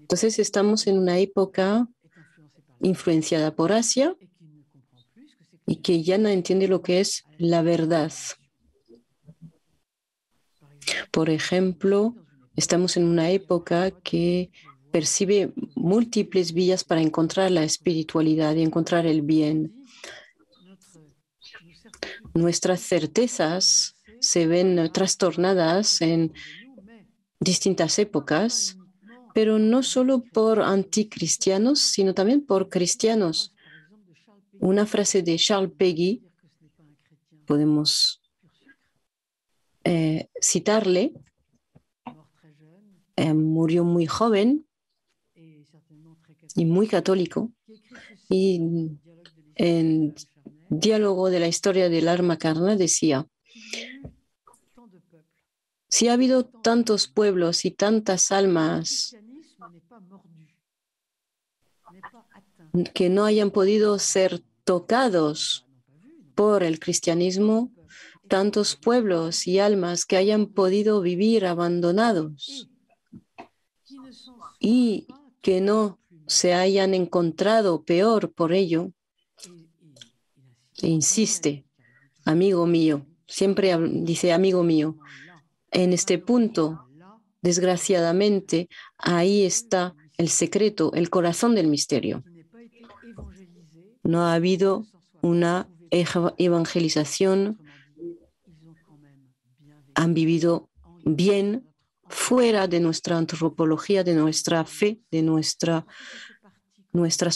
Entonces estamos en una época influenciada por Asia y que ya no entiende lo que es la verdad. Por ejemplo, estamos en una época que percibe múltiples vías para encontrar la espiritualidad y encontrar el bien. Nuestras certezas se ven eh, trastornadas en distintas épocas, pero no solo por anticristianos, sino también por cristianos. Una frase de Charles Peggy, podemos eh, citarle, eh, murió muy joven y muy católico, y en diálogo de la historia del arma carna decía, si ha habido tantos pueblos y tantas almas que no hayan podido ser tocados por el cristianismo, tantos pueblos y almas que hayan podido vivir abandonados y que no se hayan encontrado peor por ello, e insiste, amigo mío, siempre dice amigo mío, en este punto, desgraciadamente, ahí está el secreto, el corazón del misterio. No ha habido una evangelización. Han vivido bien fuera de nuestra antropología, de nuestra fe, de nuestras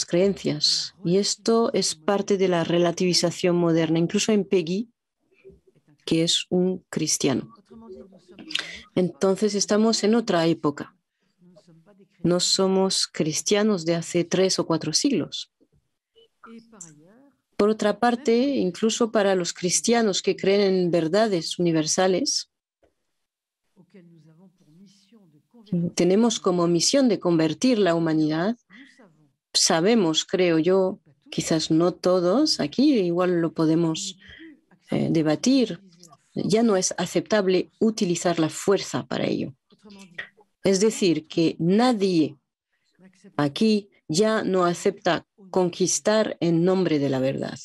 creencias. Y esto es parte de la relativización moderna, incluso en Peggy, que es un cristiano. Entonces estamos en otra época. No somos cristianos de hace tres o cuatro siglos. Por otra parte, incluso para los cristianos que creen en verdades universales, tenemos como misión de convertir la humanidad. Sabemos, creo yo, quizás no todos, aquí igual lo podemos eh, debatir, ya no es aceptable utilizar la fuerza para ello. Es decir, que nadie aquí ya no acepta conquistar en nombre de la verdad.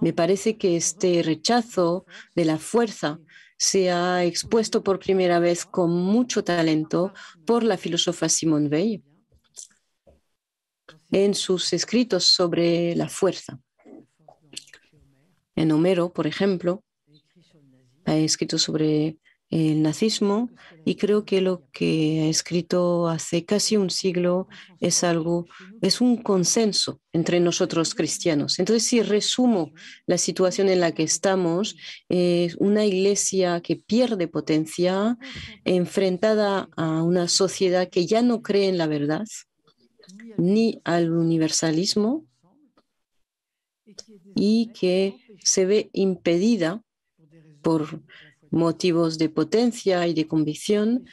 Me parece que este rechazo de la fuerza se ha expuesto por primera vez con mucho talento por la filósofa Simone Weil en sus escritos sobre la fuerza. En Homero, por ejemplo, ha escrito sobre el nazismo y creo que lo que ha escrito hace casi un siglo es algo, es un consenso entre nosotros cristianos. Entonces, si resumo la situación en la que estamos, es una iglesia que pierde potencia, enfrentada a una sociedad que ya no cree en la verdad ni al universalismo y que se ve impedida por motivos de potencia y de convicción,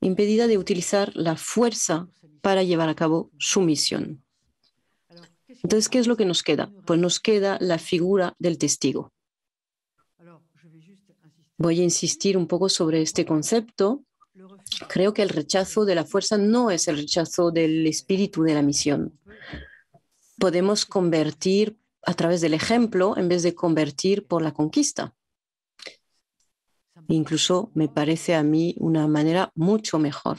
impedida de utilizar la fuerza para llevar a cabo su misión. Entonces, ¿qué es lo que nos queda? Pues nos queda la figura del testigo. Voy a insistir un poco sobre este concepto. Creo que el rechazo de la fuerza no es el rechazo del espíritu de la misión. Podemos convertir a través del ejemplo en vez de convertir por la conquista. Incluso me parece a mí una manera mucho mejor.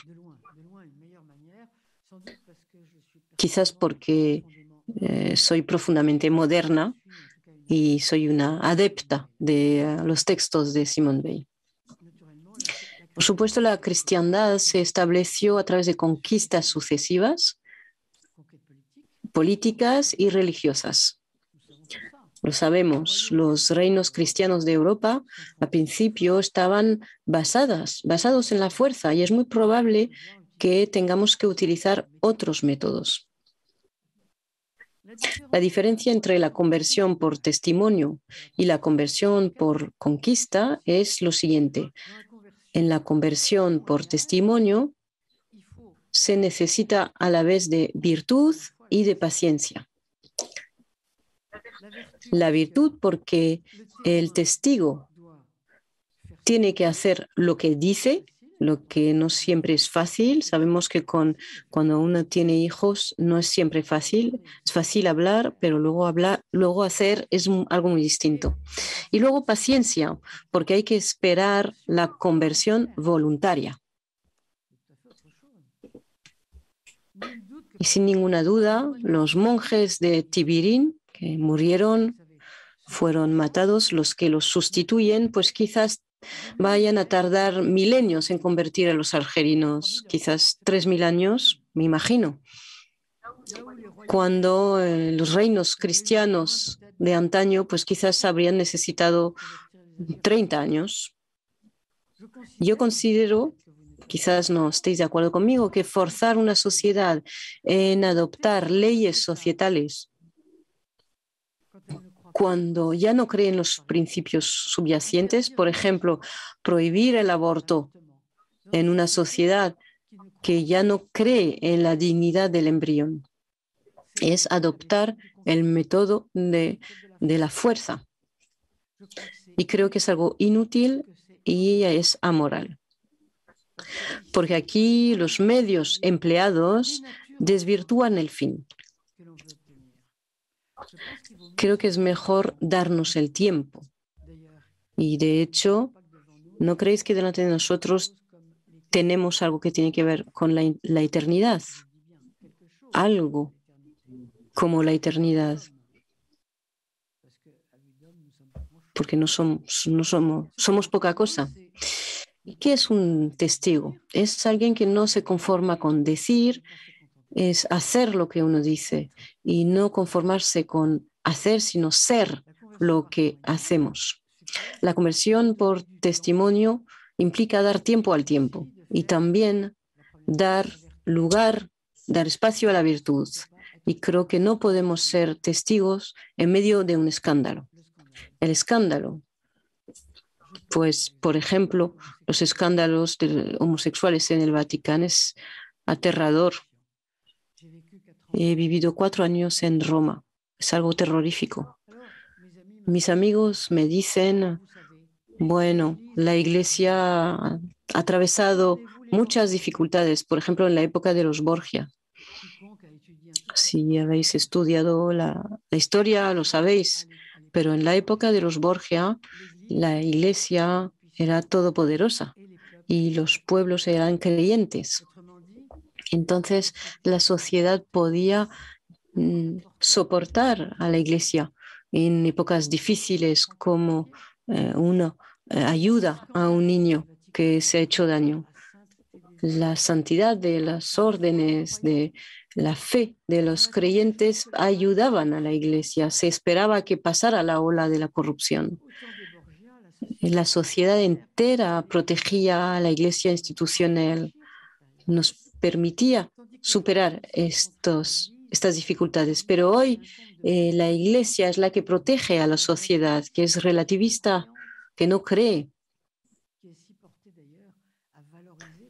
Quizás porque eh, soy profundamente moderna y soy una adepta de eh, los textos de Simone Weil. Por supuesto, la cristiandad se estableció a través de conquistas sucesivas, políticas y religiosas. Lo sabemos, los reinos cristianos de Europa a principio estaban basadas, basados en la fuerza y es muy probable que tengamos que utilizar otros métodos. La diferencia entre la conversión por testimonio y la conversión por conquista es lo siguiente. En la conversión por testimonio se necesita a la vez de virtud y de paciencia la virtud porque el testigo tiene que hacer lo que dice, lo que no siempre es fácil. Sabemos que con, cuando uno tiene hijos no es siempre fácil. Es fácil hablar, pero luego, hablar, luego hacer es algo muy distinto. Y luego paciencia, porque hay que esperar la conversión voluntaria. Y sin ninguna duda, los monjes de Tibirín murieron, fueron matados, los que los sustituyen, pues quizás vayan a tardar milenios en convertir a los argelinos, quizás tres mil años, me imagino. Cuando eh, los reinos cristianos de antaño, pues quizás habrían necesitado 30 años. Yo considero, quizás no estéis de acuerdo conmigo, que forzar una sociedad en adoptar leyes societales cuando ya no creen los principios subyacentes, por ejemplo, prohibir el aborto en una sociedad que ya no cree en la dignidad del embrión, es adoptar el método de, la fuerza. Y creo que es algo inútil y es amoral. Porque aquí los medios empleados desvirtúan el fin creo que es mejor darnos el tiempo. Y de hecho, ¿no creéis que delante de nosotros tenemos algo que tiene que ver con la, eternidad? Algo como la eternidad. Porque no somos, no somos, somos poca cosa. ¿Y qué es un testigo? Es alguien que no se conforma con decir, es hacer lo que uno dice y no conformarse con hacer, sino ser lo que hacemos. La conversión por testimonio implica dar tiempo al tiempo y también dar lugar, dar espacio a la virtud. Y creo que no podemos ser testigos en medio de un escándalo. El escándalo, pues por ejemplo, los escándalos de homosexuales en el Vaticano es aterrador. He vivido cuatro años en Roma es algo terrorífico. Mis amigos me dicen, bueno, la iglesia ha atravesado muchas dificultades, por ejemplo, en la época de los Borgia. Si habéis estudiado la, historia, lo sabéis, pero en la época de los Borgia, la iglesia era todopoderosa y los pueblos eran creyentes. Entonces la sociedad podía Mm, soportar a la iglesia en épocas difíciles como eh, uno eh, ayuda a un niño que se ha hecho daño. La santidad de las órdenes, de la fe de los creyentes ayudaban a la iglesia. Se esperaba que pasara la ola de la corrupción. La sociedad entera protegía a la iglesia institucional. Nos permitía superar estos estas dificultades. Pero hoy eh, la Iglesia es la que protege a la sociedad, que es relativista, que no cree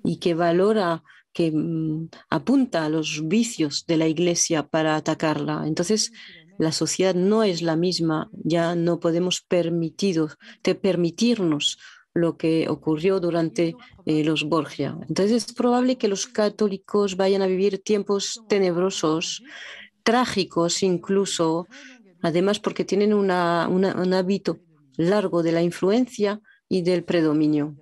y que valora, que mm, apunta a los vicios de la Iglesia para atacarla. Entonces, la sociedad no es la misma, ya no podemos permitidos, permitirnos lo que ocurrió durante eh, los Borgia. Entonces es probable que los católicos vayan a vivir tiempos tenebrosos, trágicos incluso, además porque tienen un hábito largo de la influencia y del predominio.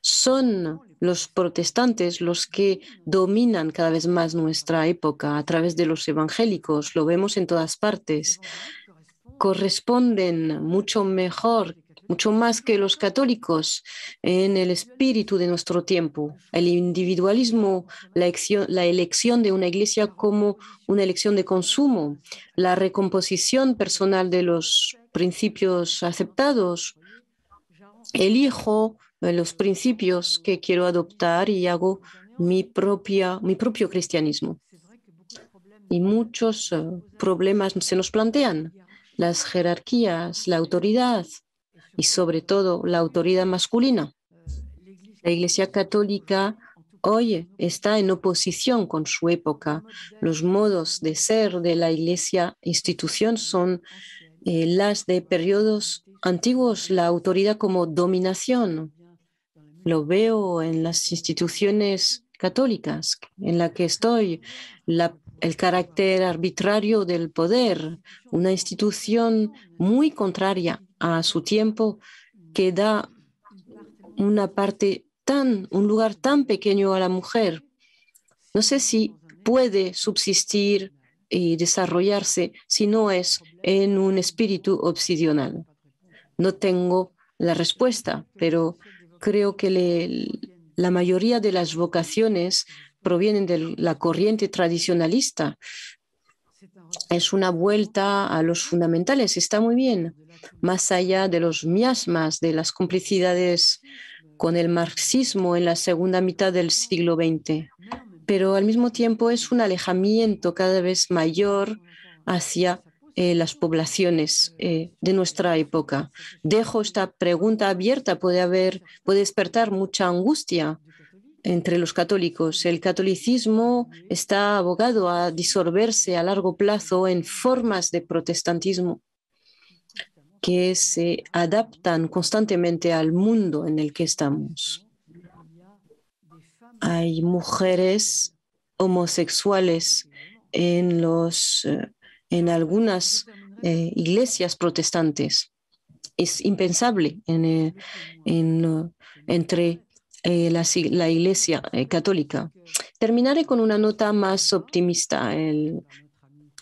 Son los protestantes los que dominan cada vez más nuestra época a través de los evangélicos, lo vemos en todas partes, corresponden mucho mejor mucho más que los católicos en el espíritu de nuestro tiempo. El individualismo, la elección, la elección de una iglesia como una elección de consumo, la recomposición personal de los principios aceptados. Elijo los principios que quiero adoptar y hago mi, propia, mi propio cristianismo. Y muchos eh, problemas se nos plantean. Las jerarquías, la autoridad, y sobre todo la autoridad masculina. La Iglesia Católica hoy está en oposición con su época. Los modos de ser de la Iglesia institución son eh, las de periodos antiguos, la autoridad como dominación. Lo veo en las instituciones católicas en la que estoy, el carácter arbitrario del poder, una institución muy contraria a su tiempo que da una parte tan, un lugar tan pequeño a la mujer. No sé si puede subsistir y desarrollarse si no es en un espíritu obsidional. No tengo la respuesta, pero creo que la mayoría de las vocaciones provienen de la corriente tradicionalista. Es una vuelta a los fundamentales, está muy bien, más allá de los miasmas, de las complicidades con el marxismo en la segunda mitad del siglo XX. Pero al mismo tiempo es un alejamiento cada vez mayor hacia eh, las poblaciones eh, de nuestra época. Dejo esta pregunta abierta, puede, haber, puede despertar mucha angustia entre los católicos. El catolicismo está abogado a disolverse a largo plazo en formas de protestantismo que se adaptan constantemente al mundo en el que estamos. Hay mujeres homosexuales en, los, eh, en algunas eh, iglesias protestantes. Es impensable eh, entre la, Iglesia Católica. Terminaré con una nota más optimista. El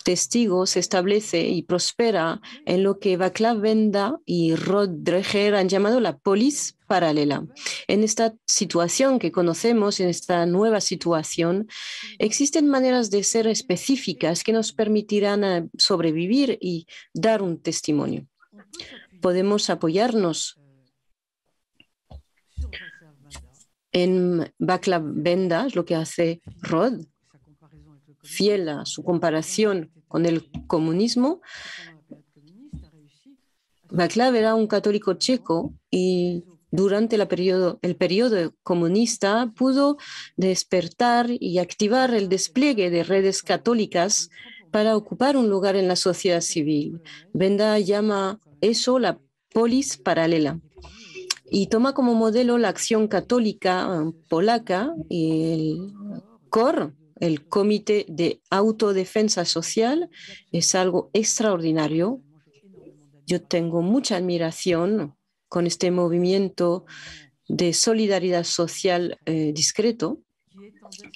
testigo se establece y prospera en lo que Baclav Benda y Rod Dreher han llamado la polis paralela. En esta situación que conocemos, en esta nueva situación, existen maneras de ser específicas que nos permitirán eh, sobrevivir y dar un testimonio. Podemos apoyarnos en Vaclav Benda, lo que hace Rod, fiel a su comparación con el comunismo, Václav era un católico checo y durante el periodo comunista pudo despertar y activar el despliegue de redes católicas para ocupar un lugar en la sociedad civil. Benda llama eso la polis paralela y toma como modelo la acción católica eh, polaca y el COR, el Comité de Autodefensa Social es algo extraordinario. Yo tengo mucha admiración con este movimiento de solidaridad social eh, discreto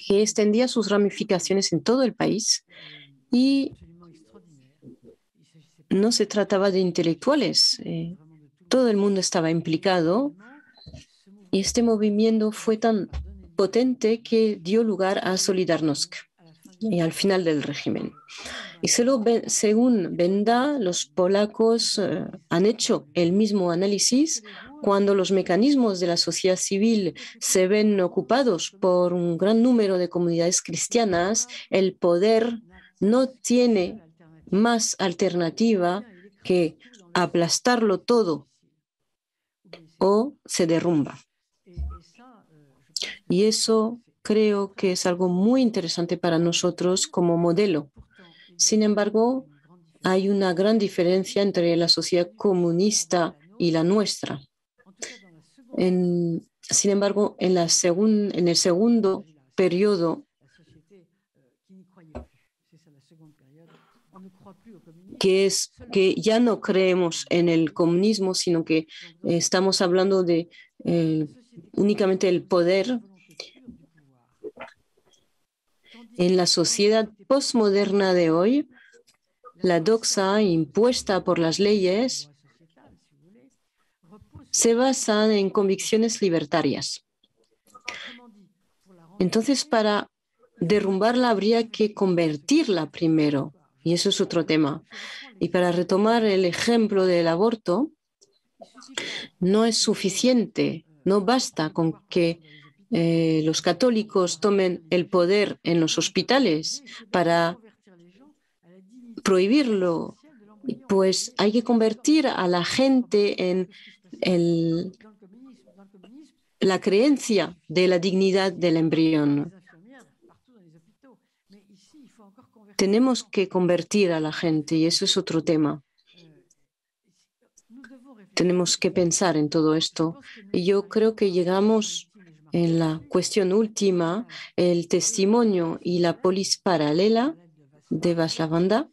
que extendía sus ramificaciones en todo el país y no se trataba de intelectuales. Eh, todo el mundo estaba implicado y este movimiento fue tan potente que dio lugar a Solidarnosc y eh, al final del régimen. Y según Benda, los polacos eh, han hecho el mismo análisis cuando los mecanismos de la sociedad civil se ven ocupados por un gran número de comunidades cristianas, el poder no tiene más alternativa que aplastarlo todo o se derrumba. Y eso creo que es algo muy interesante para nosotros como modelo. Sin embargo, hay una gran diferencia entre la sociedad comunista y la nuestra. sin embargo, en, la en el segundo periodo que es que ya no creemos en el comunismo, sino que estamos hablando de eh, únicamente el poder en la sociedad postmoderna de hoy, la doxa impuesta por las leyes se basa en convicciones libertarias. Entonces, para derrumbarla habría que convertirla primero, y eso es otro tema. Y para retomar el ejemplo del aborto, no es suficiente, no basta con que eh, los católicos tomen el poder en los hospitales para prohibirlo, pues hay que convertir a la gente en la creencia de la dignidad del embrión. Tenemos que convertir a la gente y eso es otro tema. Tenemos que pensar en todo esto. Y yo creo que llegamos en la cuestión última, el testimonio y la polis paralela de Vaslavanda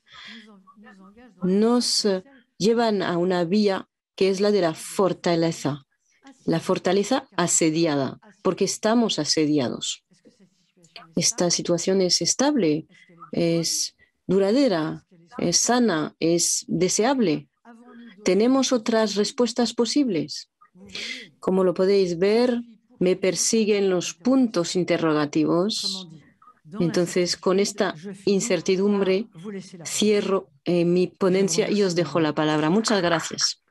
nos eh, llevan a una vía que es la de la fortaleza, la fortaleza asediada, porque estamos asediados. Esta situación es estable, es duradera, es sana, es deseable. Tenemos otras respuestas posibles. Como lo podéis ver, me persiguen los puntos interrogativos. Entonces, con esta incertidumbre, cierro eh, mi ponencia y os dejo la palabra. Muchas gracias.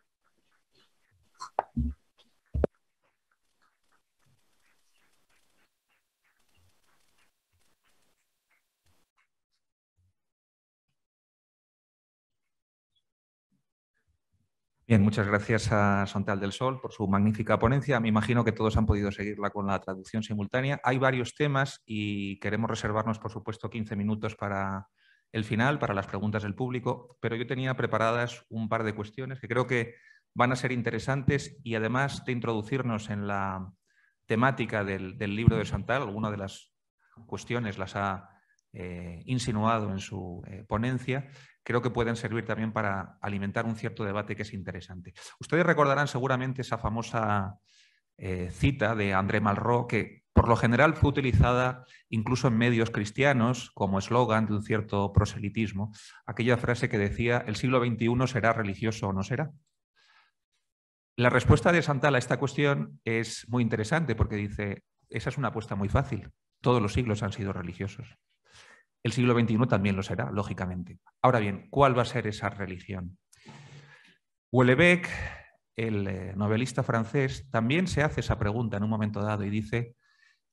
muchas gracias a Santal del Sol por su magnífica ponencia. Me imagino que todos han podido seguirla con la traducción simultánea. Hay varios temas y queremos reservarnos, por supuesto, 15 minutos para el final, para las preguntas del público, pero yo tenía preparadas un par de cuestiones que creo que van a ser interesantes y además de introducirnos en la temática del, libro de Santal, alguna de las cuestiones las ha eh, insinuado en su eh, ponencia, creo que pueden servir también para alimentar un cierto debate que es interesante. Ustedes recordarán seguramente esa famosa eh, cita de André Malraux, que por lo general fue utilizada incluso en medios cristianos como eslogan de un cierto proselitismo, aquella frase que decía, el siglo XXI será religioso o no será. La respuesta de Santal a esta cuestión es muy interesante porque dice, esa es una apuesta muy fácil, todos los siglos han sido religiosos. El siglo XXI también lo será, lógicamente. Ahora bien, ¿cuál va a ser esa religión? Houellebecq, el eh, novelista francés, también se hace esa pregunta en un momento dado y dice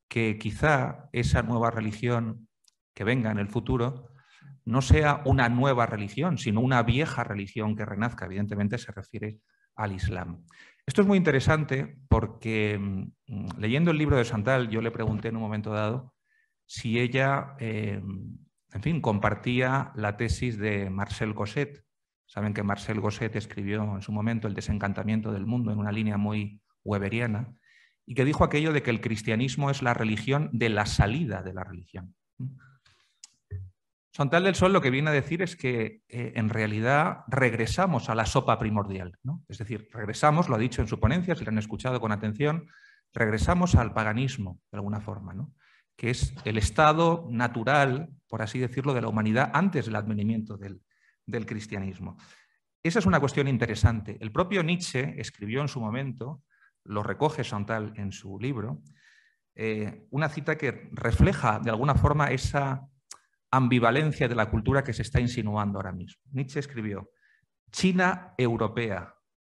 que quizá esa nueva religión que venga en el futuro no sea una nueva religión, sino una vieja religión que renazca. Evidentemente se refiere al Islam. Esto es muy interesante porque mm, leyendo el libro de Santal, yo le pregunté en un momento dado si ella, eh, en fin, compartía la tesis de Marcel Gosset. Saben que Marcel Gosset escribió en su momento El desencantamiento del mundo en una línea muy weberiana y que dijo aquello de que el cristianismo es la religión de la salida de la religión. Sontal del Sol lo que viene a decir es que eh, en realidad regresamos a la sopa primordial. ¿no? Es decir, regresamos, lo ha dicho en su ponencia, si la han escuchado con atención, regresamos al paganismo de alguna forma. ¿no? que es el estado natural, por así decirlo, de la humanidad antes del advenimiento del, cristianismo. Esa es una cuestión interesante. El propio Nietzsche escribió en su momento, lo recoge Santal en su libro, eh, una cita que refleja de alguna forma esa ambivalencia de la cultura que se está insinuando ahora mismo. Nietzsche escribió, China europea,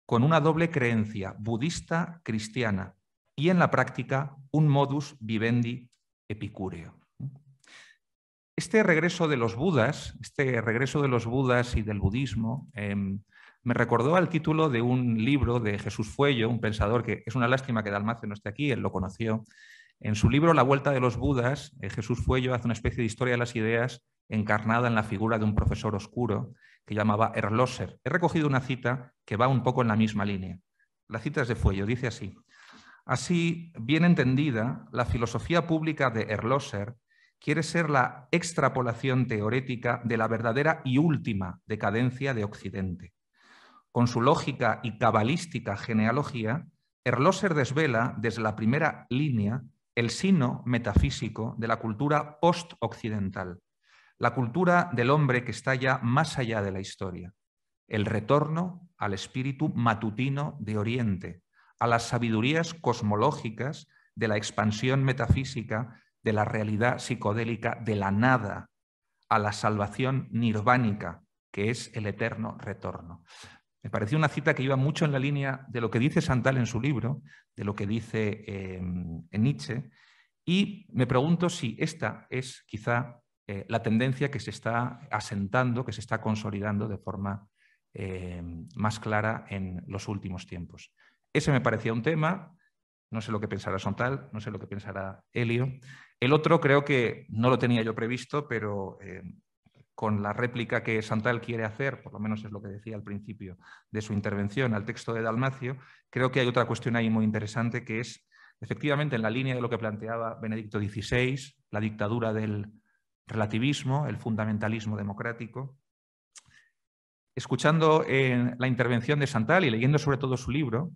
con una doble creencia budista-cristiana y en la práctica un modus vivendi epicúreo. Este regreso de los Budas, este regreso de los Budas y del budismo, em, me recordó al título de un libro de Jesús Fuello, un pensador que es una lástima que Dalmacio no esté aquí, él lo conoció. En su libro La Vuelta de los Budas, eh, Jesús Fuello hace una especie de historia de las ideas encarnada en la figura de un profesor oscuro que llamaba Erloser. He recogido una cita que va un poco en la misma línea. La cita es de Fuello, dice así. Así, bien entendida, la filosofía pública de Erloser quiere ser la extrapolación teorética de la verdadera y última decadencia de Occidente. Con su lógica y cabalística genealogía, Erloser desvela desde la primera línea el sino metafísico de la cultura post-occidental, la cultura del hombre que está ya más allá de la historia, el retorno al espíritu matutino de Oriente, a las sabidurías cosmológicas de la expansión metafísica de la realidad psicodélica de la nada, a la salvación nirvánica, que es el eterno retorno. Me pareció una cita que iba mucho en la línea de lo que dice Santal en su libro, de lo que dice em, Nietzsche, y me pregunto si esta es quizá eh, la tendencia que se está asentando, que se está consolidando de forma em, más clara en los últimos tiempos. Ese me parecía un tema, no sé lo que pensará Santal, no sé lo que pensará Helio. El otro creo que no lo tenía yo previsto, pero eh, con la réplica que Santal quiere hacer, por lo menos es lo que decía al principio de su intervención al texto de Dalmacio, creo que hay otra cuestión ahí muy interesante que es, efectivamente, en la línea de lo que planteaba Benedicto XVI, la dictadura del relativismo, el fundamentalismo democrático. Escuchando eh, la intervención de Santal y leyendo sobre todo su libro,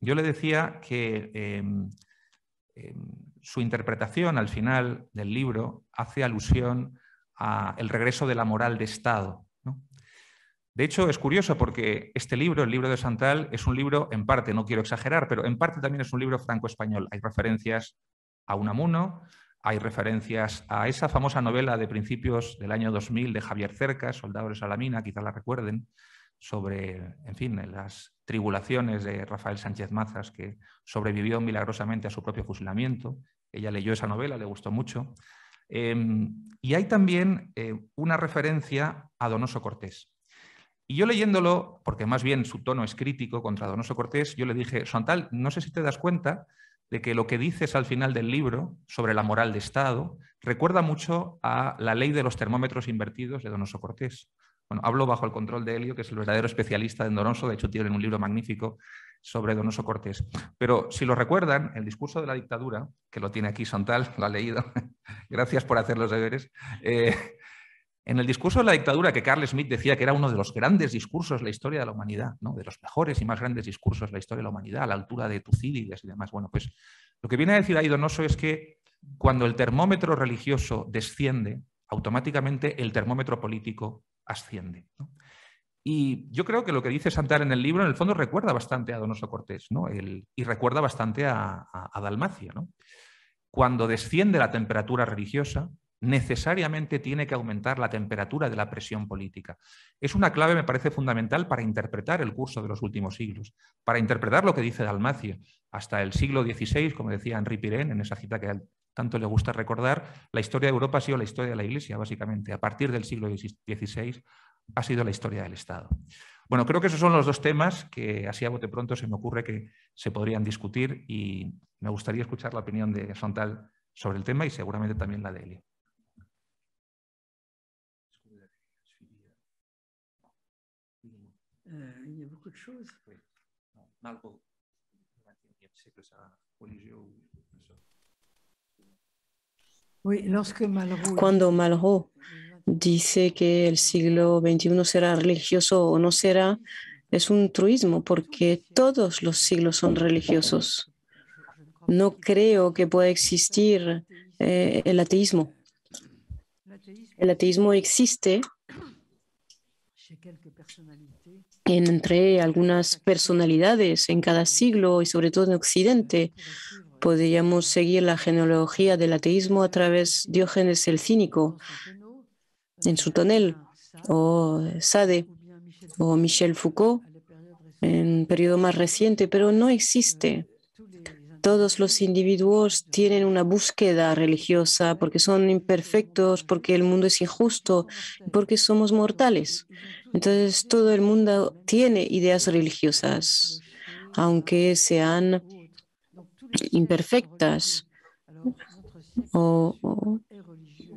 yo le decía que em, em, su interpretación al final del libro hace alusión al regreso de la moral de Estado. De hecho, es curioso porque este libro, el libro de Santal, es un libro en parte, no quiero exagerar, pero en parte también es un libro franco-español. Hay referencias a Unamuno, hay referencias a esa famosa novela de principios del año 2000 de Javier Cercas, Soldados a la Mina, quizá la recuerden, sobre, en fin, las tribulaciones de Rafael Sánchez Mazas, que sobrevivió milagrosamente a su propio fusilamiento. Ella leyó esa novela, le gustó mucho. Em, y hay también eh, una referencia a Donoso Cortés. Y yo leyéndolo, porque más bien su tono es crítico contra Donoso Cortés, yo le dije, Santal no sé si te das cuenta de que lo que dices al final del libro sobre la moral de Estado recuerda mucho a la ley de los termómetros invertidos de Donoso Cortés. Bueno, hablo bajo el control de Helio, que es el verdadero especialista en Donoso, de hecho tiene un libro magnífico sobre Donoso Cortés. Pero si lo recuerdan, el discurso de la dictadura, que lo tiene aquí Santal, lo ha leído, gracias por hacer los deberes, eh, en el discurso de la dictadura, que Carl Smith decía que era uno de los grandes discursos de la historia de la humanidad, de los mejores y más grandes discursos de la historia de la humanidad, a la altura de Tucídides y demás. Bueno, pues lo que viene a decir ahí Donoso es que cuando el termómetro religioso desciende, automáticamente el termómetro político asciende. Y yo creo que lo que dice Santar en el libro, en el fondo, recuerda bastante a Donoso Cortés ¿no? el, y recuerda bastante a, a, Cuando desciende la temperatura religiosa, necesariamente tiene que aumentar la temperatura de la presión política. Es una clave, me parece, fundamental para interpretar el curso de los últimos siglos, para interpretar lo que dice Dalmacio. Hasta el siglo XVI, como decía Henri Pirén en esa cita que tanto le gusta recordar, la historia de Europa ha sido la historia de la Iglesia, básicamente. A partir del siglo XVI ha sido la historia del Estado. Bueno, creo que esos son los dos temas que así a bote pronto se me ocurre que se podrían discutir y me gustaría escuchar la opinión de Santal sobre el tema y seguramente también la de Eli.
Eh,
cuando Malraux dice que el siglo XXI será religioso o no será, es un truismo porque todos los siglos son religiosos. No creo que pueda existir eh, el ateísmo. El ateísmo existe entre algunas personalidades en cada siglo y sobre todo en Occidente, Podríamos seguir la genealogía del ateísmo a través de Diógenes el Cínico en su tonel, o Sade, o Michel Foucault en un periodo más reciente, pero no existe. Todos los individuos tienen una búsqueda religiosa porque son imperfectos, porque el mundo es injusto, porque somos mortales. Entonces todo el mundo tiene ideas religiosas, aunque sean imperfectas o,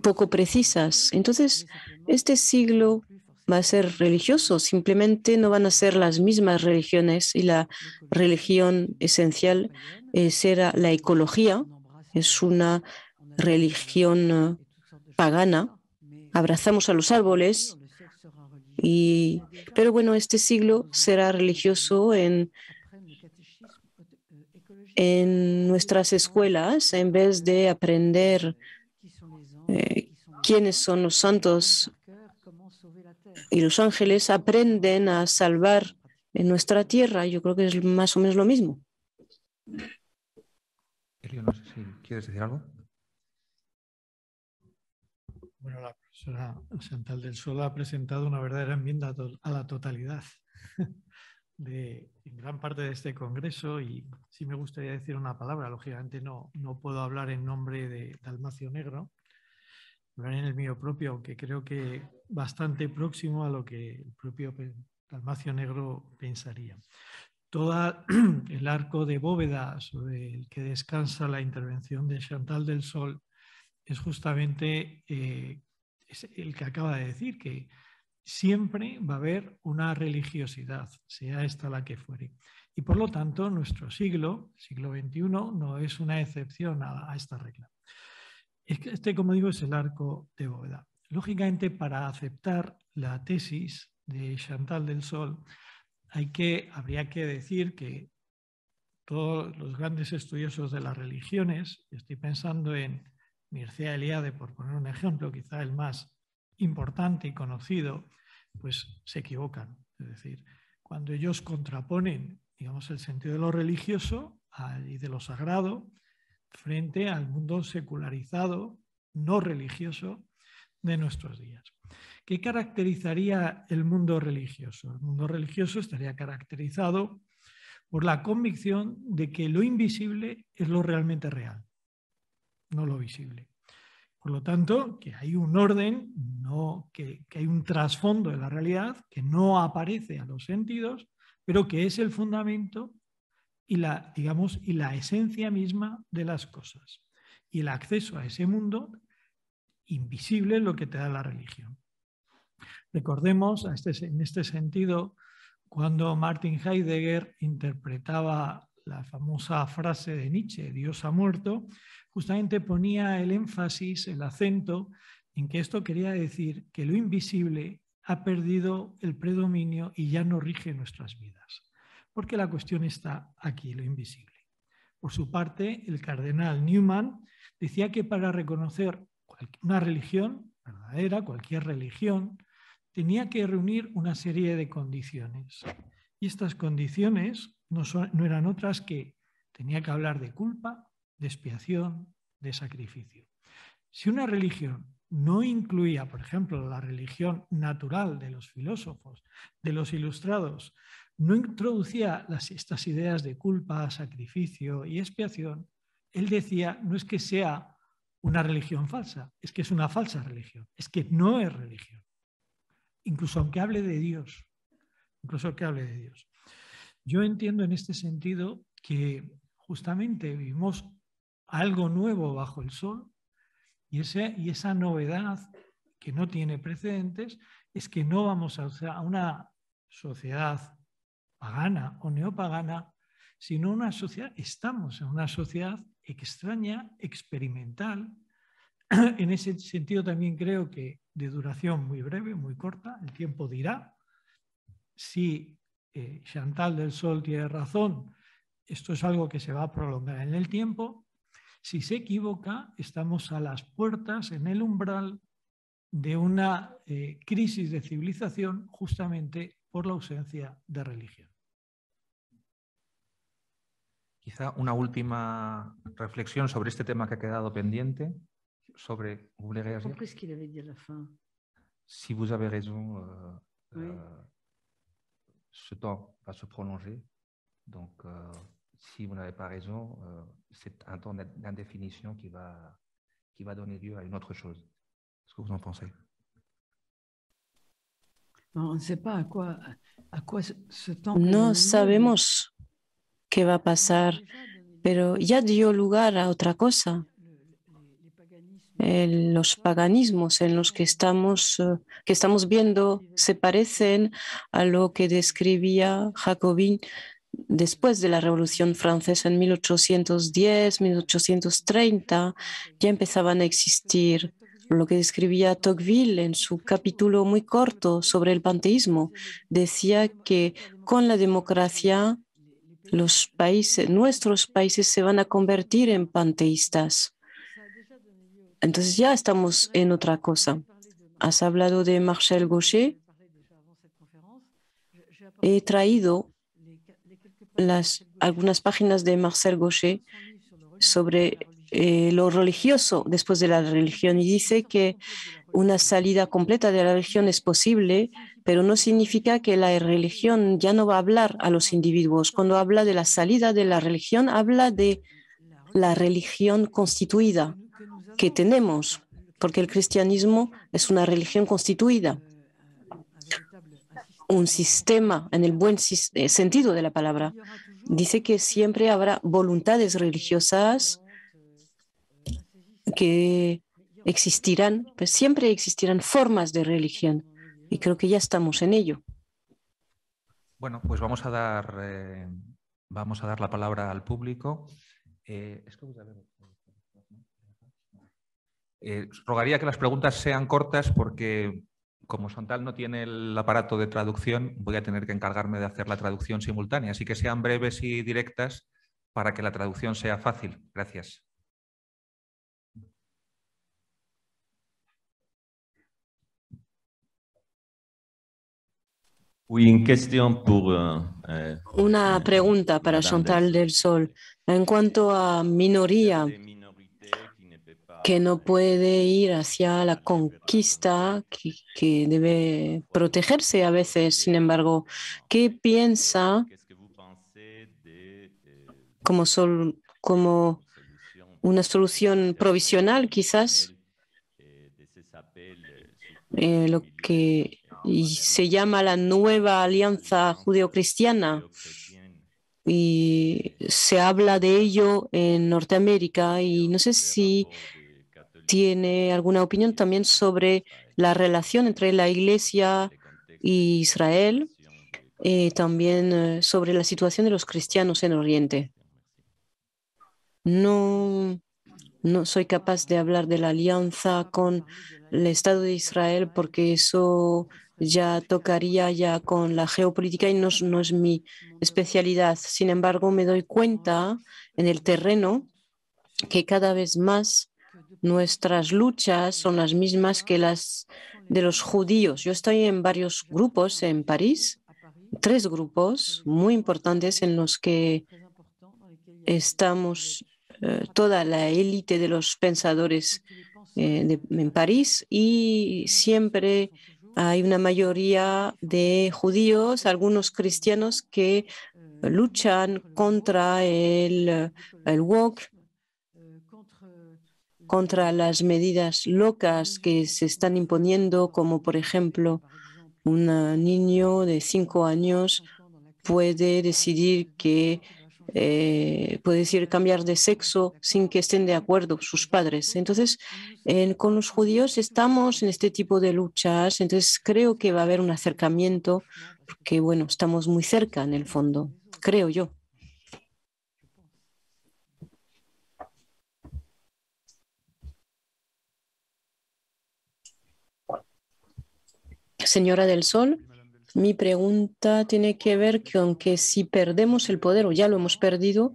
poco precisas. Entonces, este siglo va a ser religioso, simplemente no van a ser las mismas religiones y la religión esencial será la ecología, es una religión eh, pagana, abrazamos a los árboles, y, pero bueno, este siglo será religioso en en nuestras escuelas, en vez de aprender eh, quiénes son los santos y los ángeles, aprenden a salvar en nuestra tierra. Yo creo que es más o menos lo mismo.
no sé si quieres decir algo.
Bueno, la profesora Santal del Sol ha presentado una verdadera enmienda a la totalidad en gran parte de este congreso y sí me gustaría decir una palabra. Lógicamente no, no puedo hablar en nombre de Dalmacio Negro, hablaré en el mío propio, aunque creo que bastante próximo a lo que el propio Dalmacio Negro pensaría. Todo el arco de bóveda sobre el que descansa la intervención de Chantal del Sol es justamente eh, el que acaba de decir, que siempre va a haber una religiosidad, sea esta la que fuere. Y por lo tanto, nuestro siglo, siglo XXI, no es una excepción a, esta regla. Este, como digo, es el arco de bóveda. Lógicamente, para aceptar la tesis de Chantal del Sol, habría que decir que todos los grandes estudiosos de las religiones, estoy pensando en Mircea Eliade, por poner un ejemplo, quizá el más importante y conocido, pues se equivocan. Es decir, cuando ellos contraponen, digamos, el sentido de lo religioso y de lo sagrado frente al mundo secularizado, no religioso, de nuestros días. ¿Qué caracterizaría el mundo religioso? El mundo religioso estaría caracterizado por la convicción de que lo invisible es lo realmente real, no lo visible. Por lo tanto, que hay un orden, que, hay un trasfondo de la realidad que no aparece a los sentidos, pero que es el fundamento y la, esencia misma de las cosas. Y el acceso a ese mundo invisible es lo que te da la religión. Recordemos este, en este sentido cuando Martin Heidegger interpretaba la famosa frase de Nietzsche, Dios ha muerto, justamente ponía el énfasis, el acento, en que esto quería decir que lo invisible ha perdido el predominio y ya no rige nuestras vidas. Porque la cuestión está aquí, lo invisible. Por su parte, el cardenal Newman decía que para reconocer una religión verdadera, cualquier religión, tenía que reunir una serie de condiciones. Y estas condiciones no, eran otras que tenía que hablar de culpa, de expiación, de sacrificio. Si una religión no incluía, por ejemplo, la religión natural de los filósofos, de los ilustrados, no introducía las, estas ideas de culpa, sacrificio y expiación, él decía, no es que sea una religión falsa, es que es una falsa religión, es que no es religión. Incluso aunque hable de Dios, incluso aunque hable de Dios. Yo entiendo en este sentido que justamente vivimos algo nuevo bajo el sol y, esa novedad que no tiene precedentes es que no vamos a una sociedad pagana o neopagana, sino una sociedad, estamos en una sociedad extraña, experimental. En ese sentido también creo que de duración muy breve, muy corta, el tiempo dirá si eh, Chantal del Sol tiene razón, esto es algo que se va a prolongar en el tiempo. Si se equivoca, estamos a las puertas, en el umbral de una eh, crisis de civilización justamente por la ausencia de religión.
Quizá una última reflexión sobre este tema que ha quedado pendiente, sobre Si vous avez raison, euh, euh, ce temps va se prolonger. Donc, euh, si vous n'avez pas raison, euh, c'est un temps d'indéfinition qui va, qui va donner lieu à une autre chose. Qu'est-ce que vous en pensez
On ne sait pas à no sabemos
qué va mais pasar, pero ya dio lugar a autre cosa. los paganismos en los que estamos, eh, que estamos viendo se parecen a lo que describía Jacobin después de la Revolución Francesa en 1810, 1830, ya empezaban a existir lo que describía Tocqueville en su capítulo muy corto sobre el panteísmo. Decía que con la democracia los países, nuestros países se van a convertir en panteístas. Entonces ya estamos en otra cosa. Has hablado de Marcel Gaucher. He traído algunas páginas de Marcel Gaucher sobre eh, lo religioso después de la religión y dice que una salida completa de la religión es posible, pero no significa que la religión ya no va a hablar a los individuos. Cuando habla de la salida de la religión, habla de la religión constituida, que tenemos, porque el cristianismo es una religión constituida, un sistema en el buen eh, sentido de la palabra. Dice que siempre habrá voluntades religiosas que existirán, pues siempre existirán formas de religión y creo que ya estamos en ello.
Bueno, pues vamos a dar, eh, vamos a dar la palabra al público. Eh, eh, rogaría que las preguntas sean cortas porque como Sontal no tiene el aparato de traducción, voy a tener que encargarme de hacer la traducción simultánea. Así que sean breves y directas para que la traducción sea fácil. Gracias.
Euh, euh,
Una pregunta para Sontal del Sol. En cuanto a minoría, que no puede ir hacia la conquista, que, debe protegerse a veces. Sin embargo, ¿qué piensa como, como una solución provisional quizás? Eh, lo que se llama la nueva alianza judeocristiana y se habla de ello en Norteamérica y no sé si tiene alguna opinión también sobre la relación entre la Iglesia y Israel y eh, también eh, sobre la situación de los cristianos en Oriente. No, no soy capaz de hablar de la alianza con el Estado de Israel porque eso ya tocaría ya con la geopolítica y no, no es mi especialidad. Sin embargo, me doy cuenta en el terreno que cada vez más Nuestras luchas son las mismas que las de los judíos. Yo estoy en varios grupos en París, tres grupos muy importantes en los que estamos eh, toda la élite de los pensadores eh, en París y siempre hay una mayoría de judíos, algunos cristianos que luchan contra el, el woke contra las medidas locas que se están imponiendo, como por ejemplo un niño de cinco años puede decidir que eh, puede decir cambiar de sexo sin que estén de acuerdo sus padres. Entonces, con los judíos estamos en este tipo de luchas, entonces creo que va a haber un acercamiento, porque bueno, estamos muy cerca en el fondo, creo yo. Señora del Sol, mi pregunta tiene que ver con que si perdemos el poder o ya lo hemos perdido,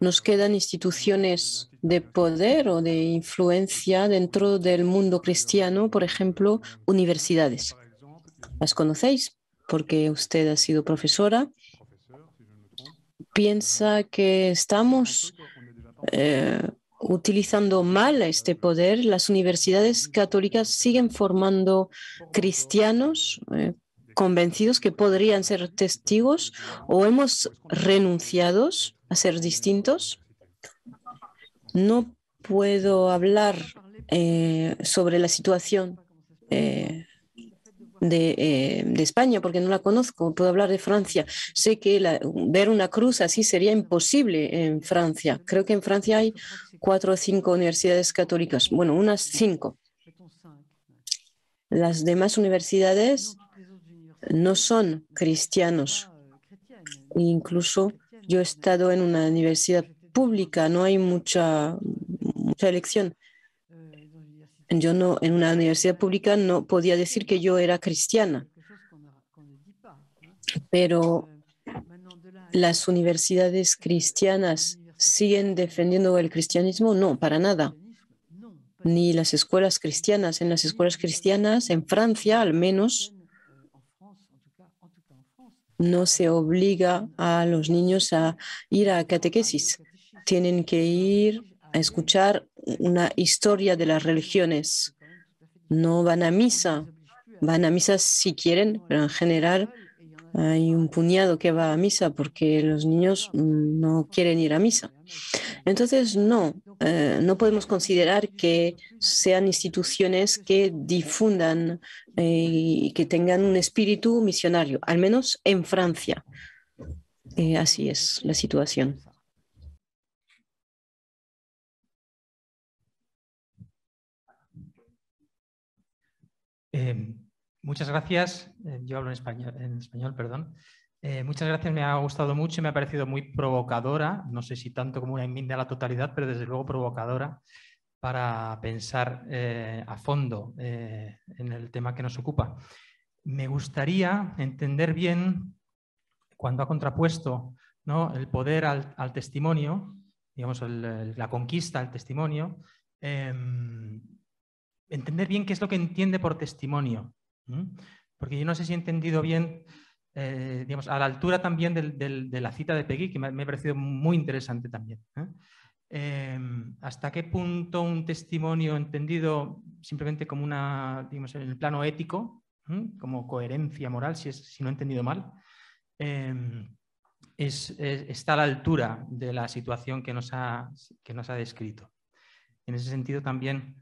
nos quedan instituciones de poder o de influencia dentro del mundo cristiano, por ejemplo, universidades. ¿Las conocéis? Porque usted ha sido profesora. ¿Piensa que estamos eh, utilizando mal este poder, las universidades católicas siguen formando cristianos eh, convencidos que podrían ser testigos o hemos renunciado a ser distintos. No puedo hablar eh, sobre la situación eh, eh, de, España porque no la conozco, puedo hablar de Francia. Sé que ver una cruz así sería imposible en Francia. Creo que en Francia hay cuatro o cinco universidades católicas, bueno, unas cinco. Las demás universidades no son cristianos. Incluso yo he estado en una universidad pública, no hay mucha, mucha elección yo no, en una universidad pública no podía decir que yo era cristiana, pero las universidades cristianas siguen defendiendo el cristianismo, no, para nada. Ni las escuelas cristianas. En las escuelas cristianas, en Francia al menos, no se obliga a los niños a ir a catequesis. Tienen que ir a escuchar una historia de las religiones. No van a misa, van a misa si quieren, pero en general hay un puñado que va a misa porque los niños no quieren ir a misa. Entonces, no, eh, no podemos considerar que sean instituciones que difundan eh, y que tengan un espíritu misionario, al menos en Francia. Eh, así es la situación.
Em,
muchas gracias. Em, yo hablo en español, perdón. Eh, muchas gracias, me ha gustado mucho, y me ha parecido muy provocadora, no sé si tanto como una enmienda a la totalidad, pero desde luego provocadora para pensar eh, a fondo eh, en el tema que nos ocupa. Me gustaría entender bien cuando ha contrapuesto ¿no? el poder al, testimonio, digamos, la conquista al testimonio, em, entender bien qué es lo que entiende por testimonio. Porque yo no sé si he entendido bien, eh, digamos, a la altura también de la cita de Peggy, que me, ha parecido muy interesante también. ¿eh? Em, hasta qué punto un testimonio entendido simplemente como una, digamos, en el plano ético, como coherencia moral, si, no he entendido mal, em, es, está a la altura de la situación que nos que nos ha descrito. En ese sentido también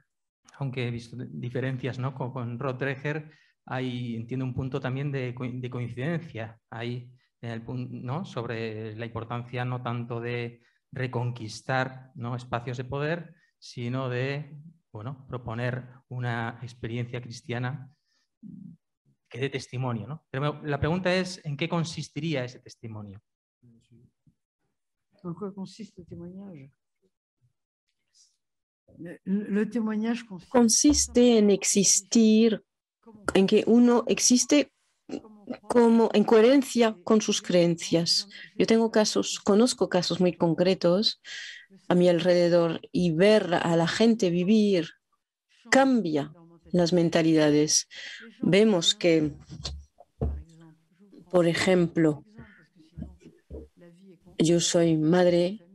aunque he visto diferencias con, con hay, entiendo, un punto también de, coincidencia ahí, sobre la importancia no tanto de reconquistar espacios de poder, sino de bueno, proponer una experiencia cristiana que dé testimonio. Pero la pregunta es, ¿en qué consistiría ese testimonio?
¿En qué consiste el testimonio?
consiste en existir, en que uno existe como en coherencia con sus creencias. Yo tengo casos, conozco casos muy concretos a mi alrededor y ver a la gente vivir cambia las mentalidades. Vemos que, por ejemplo, yo soy madre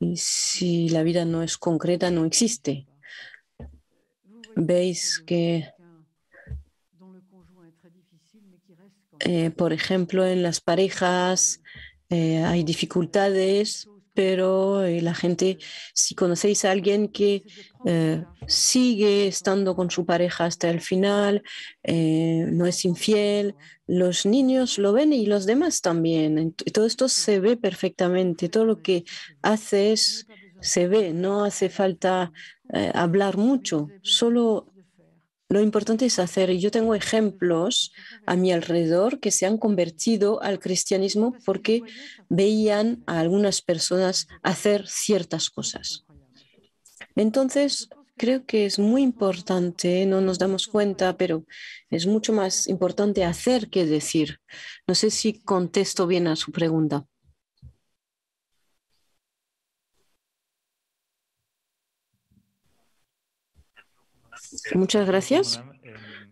y si la vida no es concreta, no existe. Veis que, eh, por ejemplo, en las parejas eh, hay dificultades, pero eh, la gente, si conocéis a alguien que eh, sigue estando con su pareja hasta el final, eh, no es infiel, los niños lo ven y los demás también. Todo esto se ve perfectamente, todo lo que haces se ve, no hace falta hablar mucho, solo lo importante es hacer, y yo tengo ejemplos a mi alrededor que se han convertido al cristianismo porque veían a algunas personas hacer ciertas cosas. Entonces, creo que es muy importante, no nos damos cuenta, pero es mucho más importante hacer que decir. No sé si contesto bien a su pregunta. Muchas gracias.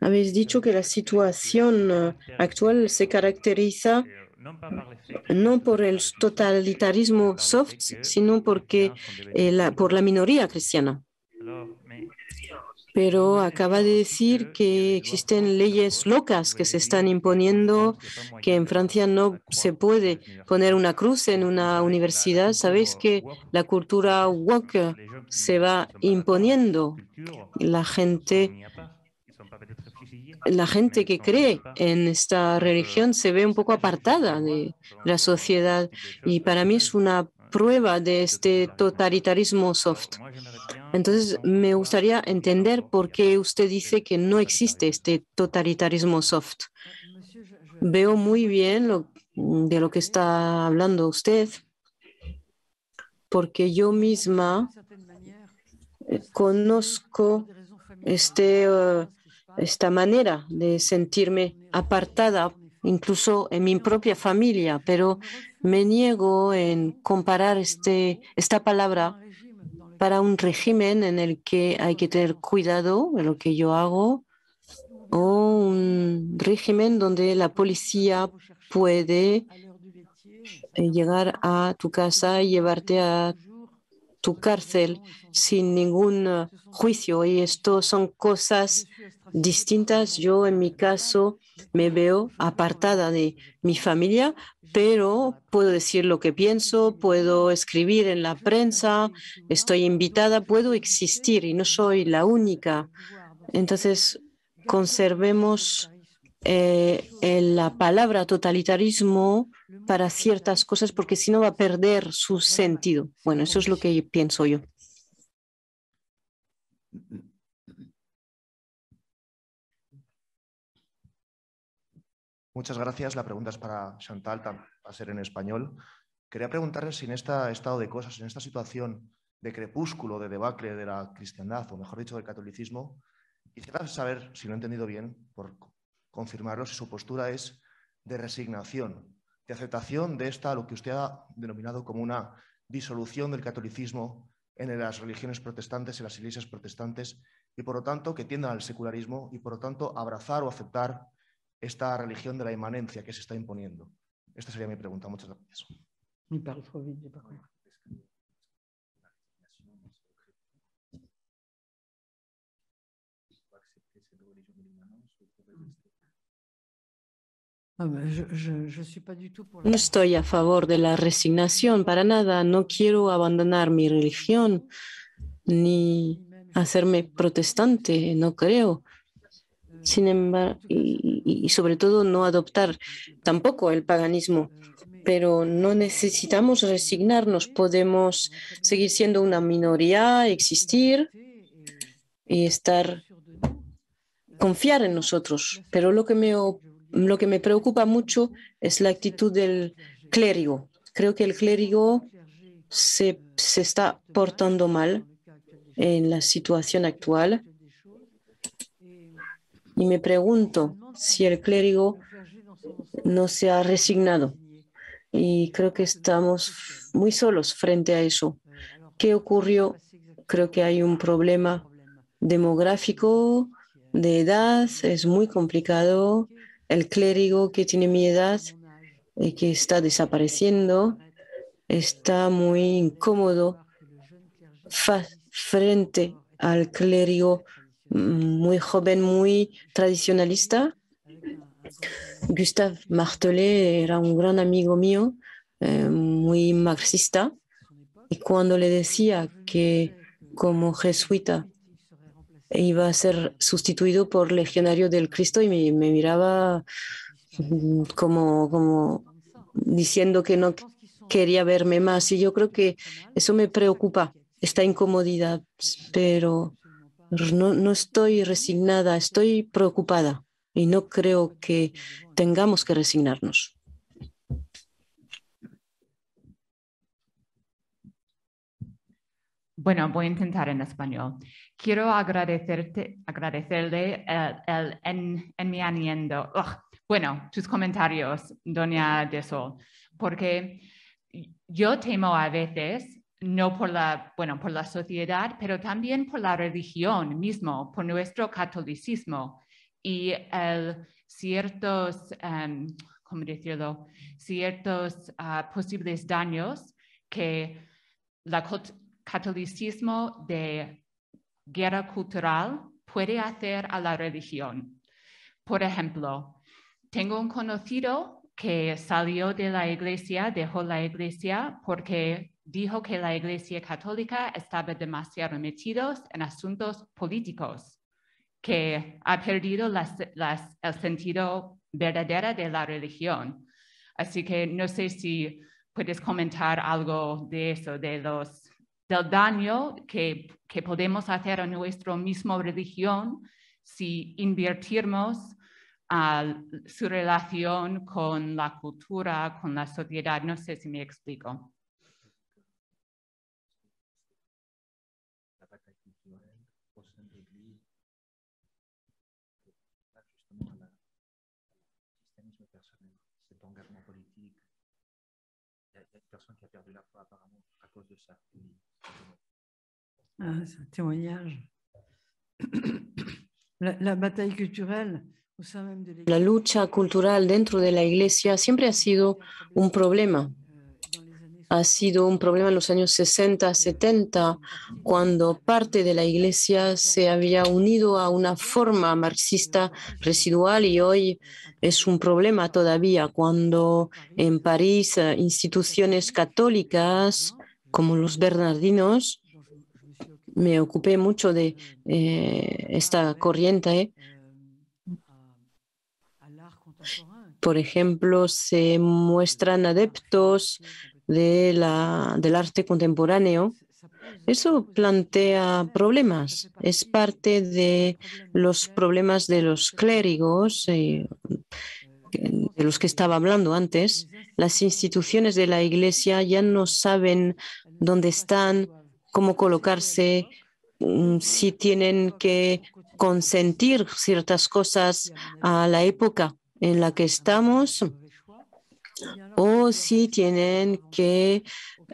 Habéis dicho que la situación eh, actual se caracteriza no por el totalitarismo soft, sino eh, por la minoría cristiana. Pero acaba de decir que existen leyes locas que se están imponiendo, que en Francia no se puede poner una cruz en una universidad. Sabéis que la cultura woke se va imponiendo. La gente, la gente que cree en esta religión se ve un poco apartada de la sociedad y para mí es una prueba de este totalitarismo soft. Entonces, me gustaría entender por qué usted dice que no existe este totalitarismo soft. Veo muy bien de lo que está hablando usted, porque yo misma conozco este, uh, esta manera de sentirme apartada, incluso en mi propia familia, pero me niego en comparar este, esta palabra para un régimen en el que hay que tener cuidado en lo que yo hago o un régimen donde la policía puede eh, llegar a tu casa y llevarte a tu cárcel sin ningún eh, juicio. Y esto son cosas distintas. Yo en mi caso me veo apartada de mi familia, pero puedo decir lo que pienso, puedo escribir en la prensa, estoy invitada, puedo existir y no soy la única. Entonces, conservemos eh, la palabra totalitarismo para ciertas cosas porque si no va a perder su sentido. Bueno, eso es lo que pienso yo.
Muchas gracias. La pregunta es para Chantal, va a ser en español. Quería preguntarle si en este estado de cosas, en esta situación de crepúsculo, de debacle de la cristiandad, o mejor dicho, del catolicismo, quisiera saber, si lo he entendido bien, por confirmarlo si su postura es de resignación, de aceptación de esta, lo que usted ha denominado como una disolución del catolicismo en las religiones protestantes, en las iglesias protestantes, y por lo tanto que tiendan al secularismo y por lo tanto abrazar o aceptar esta religión de la inmanencia que se está imponiendo. Esta sería mi pregunta. Muchas gracias.
Ah, no
estoy a
favor de la resignación, para nada. No quiero abandonar mi religión ni hacerme protestante, no creo. Sin embargo, y, sobre todo no adoptar tampoco el paganismo. Pero no necesitamos resignarnos, podemos seguir siendo una minoría, existir y estar, confiar en nosotros. Pero lo que me lo que me preocupa mucho es la actitud del clérigo. Creo que el clérigo se, se está portando mal en la situación actual. Y me pregunto si el clérigo no se ha resignado. Y creo que estamos muy solos frente a eso. ¿Qué ocurrió? Creo que hay un problema demográfico, de edad, es muy complicado el clérigo que tiene mi edad y eh, que está desapareciendo está muy incómodo frente al clérigo mm, muy joven, muy tradicionalista. Gustave Martelet era un gran amigo mío, eh, muy marxista, y cuando le decía que como jesuita iba a ser sustituido por legionario del Cristo y me, miraba mm, como, como diciendo que no quería verme más. Y yo creo que eso me preocupa, esta incomodidad, pero no estoy resignada, estoy preocupada y no creo que tengamos que resignarnos.
Bueno, voy a intentar en español. Quiero agradecerte, agradecerle eh, el, en, mi aniendo, bueno, tus comentarios, doña de Sol, porque yo temo a veces, no por la, bueno, por la sociedad, pero también por la religión mismo, por nuestro catolicismo y el ciertos, um, ¿cómo decirlo? Ciertos ah, posibles daños que la catolicismo de guerra cultural puede hacer a la religión. Por ejemplo, tengo un conocido que salió de la iglesia, dejó la iglesia porque dijo que la iglesia católica estaba demasiado metida en asuntos políticos, que ha perdido el sentido verdadero de la religión. Así que no sé si puedes comentar algo de eso, de los del daño que, podemos hacer a nuestra misma religión si invertimos ah, su relación con la cultura, con la sociedad. No sé si me explico.
de la foi, apparemment, à cause de ça.
Ah,
c'est un témoignage. La, la, batalla cultural. de la lucha cultural dentro de la iglesia siempre ha sido un problema ha sido un problema en los años 60, 70, cuando parte de la Iglesia se había unido a una forma marxista residual y hoy es un problema todavía cuando en París eh, instituciones católicas como los bernardinos, me ocupé mucho de eh, esta corriente. Por ejemplo, se muestran adeptos de la, del arte contemporáneo, eso plantea problemas. Es parte de los problemas de los clérigos, eh, de los que estaba hablando antes. Las instituciones de la Iglesia ya no saben dónde están, cómo colocarse, mm, si tienen que consentir ciertas cosas a la época en la que estamos o si tienen que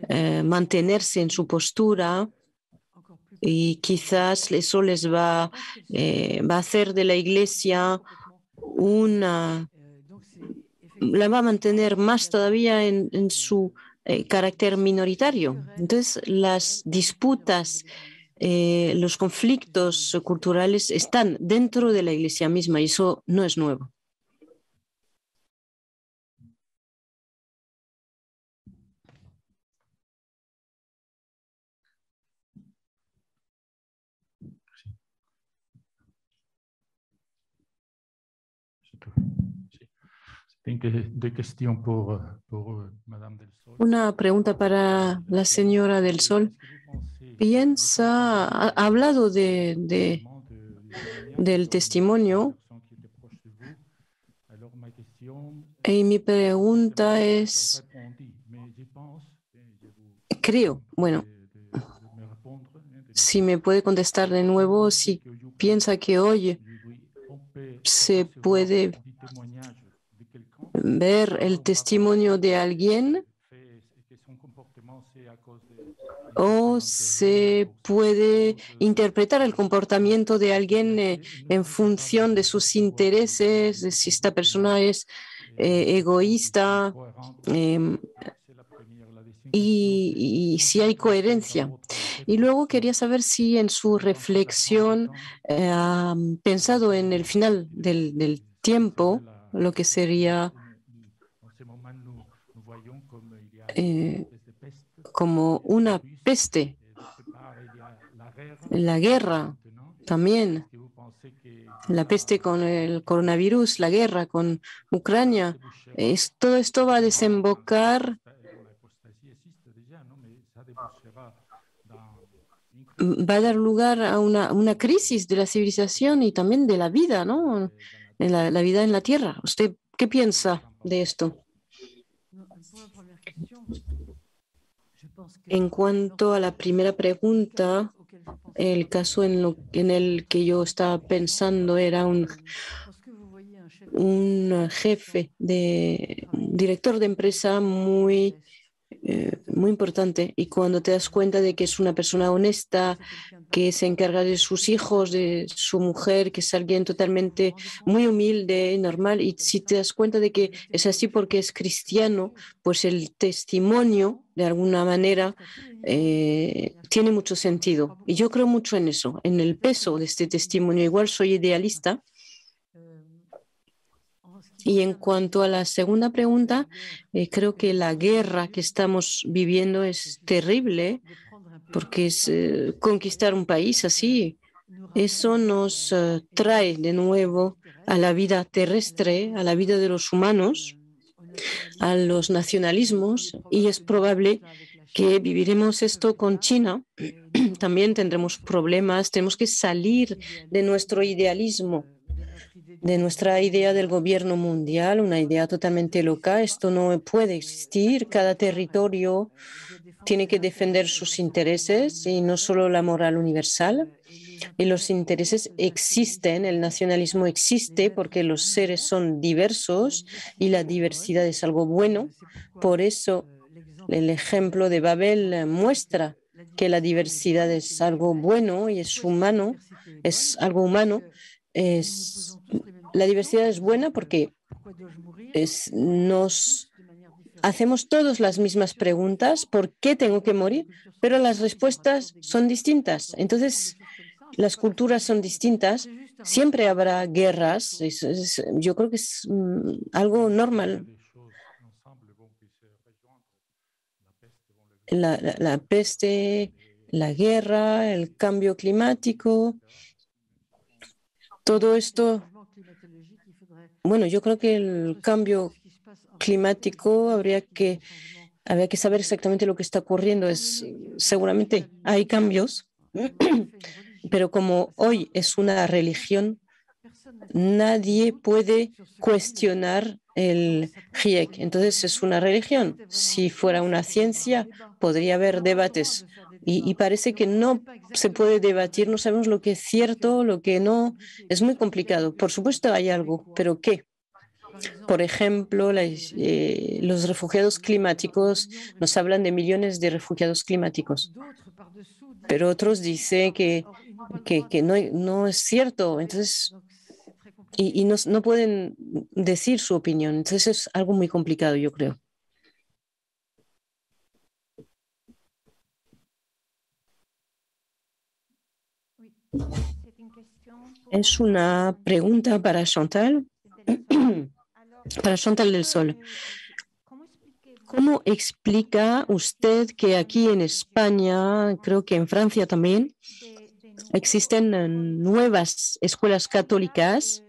eh, mantenerse en su postura y quizás eso les va, eh, va a hacer de la iglesia una, la va a mantener más todavía en, su eh, carácter minoritario. Entonces, las disputas, los conflictos culturales están dentro de la iglesia misma y eso no es nuevo. Una pregunta para la señora del Sol. Piensa, ha hablado de, del testimonio. Y mi pregunta es, creo, bueno, si me puede contestar de nuevo, si piensa que oye se puede ver el testimonio de alguien o se puede interpretar el comportamiento de alguien eh, en función de sus intereses, de si esta persona es eh, egoísta, em, y, si hay coherencia. Y luego quería saber si en su reflexión ha em, pensado en el final del, del tiempo, lo que sería eh, como una peste, la guerra también, la peste con el coronavirus, la guerra con Ucrania. Es, todo esto va a desembocar va a dar lugar a una, crisis de la civilización y también de la vida, ¿no? En la, vida en la Tierra. ¿Usted qué piensa de esto? En cuanto a la primera pregunta, el caso en, el que yo estaba pensando era un, jefe de un director de empresa muy eh, muy importante. Y cuando te das cuenta de que es una persona honesta, que se encarga de sus hijos, de su mujer, que es alguien totalmente muy humilde y normal, y si te das cuenta de que es así porque es cristiano, pues el testimonio, de alguna manera, eh, tiene mucho sentido. Y yo creo mucho en eso, en el peso de este testimonio. Igual soy idealista y en cuanto a la segunda pregunta, eh, creo que la guerra que estamos viviendo es terrible porque es eh, conquistar un país así. Eso nos eh, trae de nuevo a la vida terrestre, a la vida de los humanos, a los nacionalismos y es probable que viviremos esto con China. También tendremos problemas, tenemos que salir de nuestro idealismo de nuestra idea del gobierno mundial, una idea totalmente loca. Esto no puede existir. Cada territorio tiene que defender sus intereses y no solo la moral universal. Y los intereses existen, el nacionalismo existe porque los seres son diversos y la diversidad es algo bueno. Por eso el ejemplo de Babel muestra que la diversidad es algo bueno y es humano, es algo humano es la diversidad es buena porque nos hacemos todas las mismas preguntas, ¿por qué tengo que morir? Pero las respuestas son distintas. Entonces, las culturas son distintas, siempre habrá guerras, yo creo que es mm, algo normal. la, peste, la guerra, el cambio climático, todo esto bueno, yo creo que el cambio climático habría que, habría que saber exactamente lo que está ocurriendo. Es, seguramente hay cambios, pero como hoy es una religión, nadie puede cuestionar el GIEC. Entonces es una religión. Si fuera una ciencia, podría haber debates. Y, parece que no se puede debatir, no sabemos lo que es cierto, lo que no. Es muy complicado. Por supuesto hay algo, pero ¿qué? Por ejemplo, eh, los refugiados climáticos nos hablan de millones de refugiados climáticos, pero otros dicen que, no, es cierto. Entonces, y, no pueden decir su opinión. Entonces es algo muy complicado, yo creo. Es una pregunta para Chantal, para Chantal del Sol. ¿Cómo explica usted que aquí en España, creo que en Francia también, existen nuevas escuelas católicas,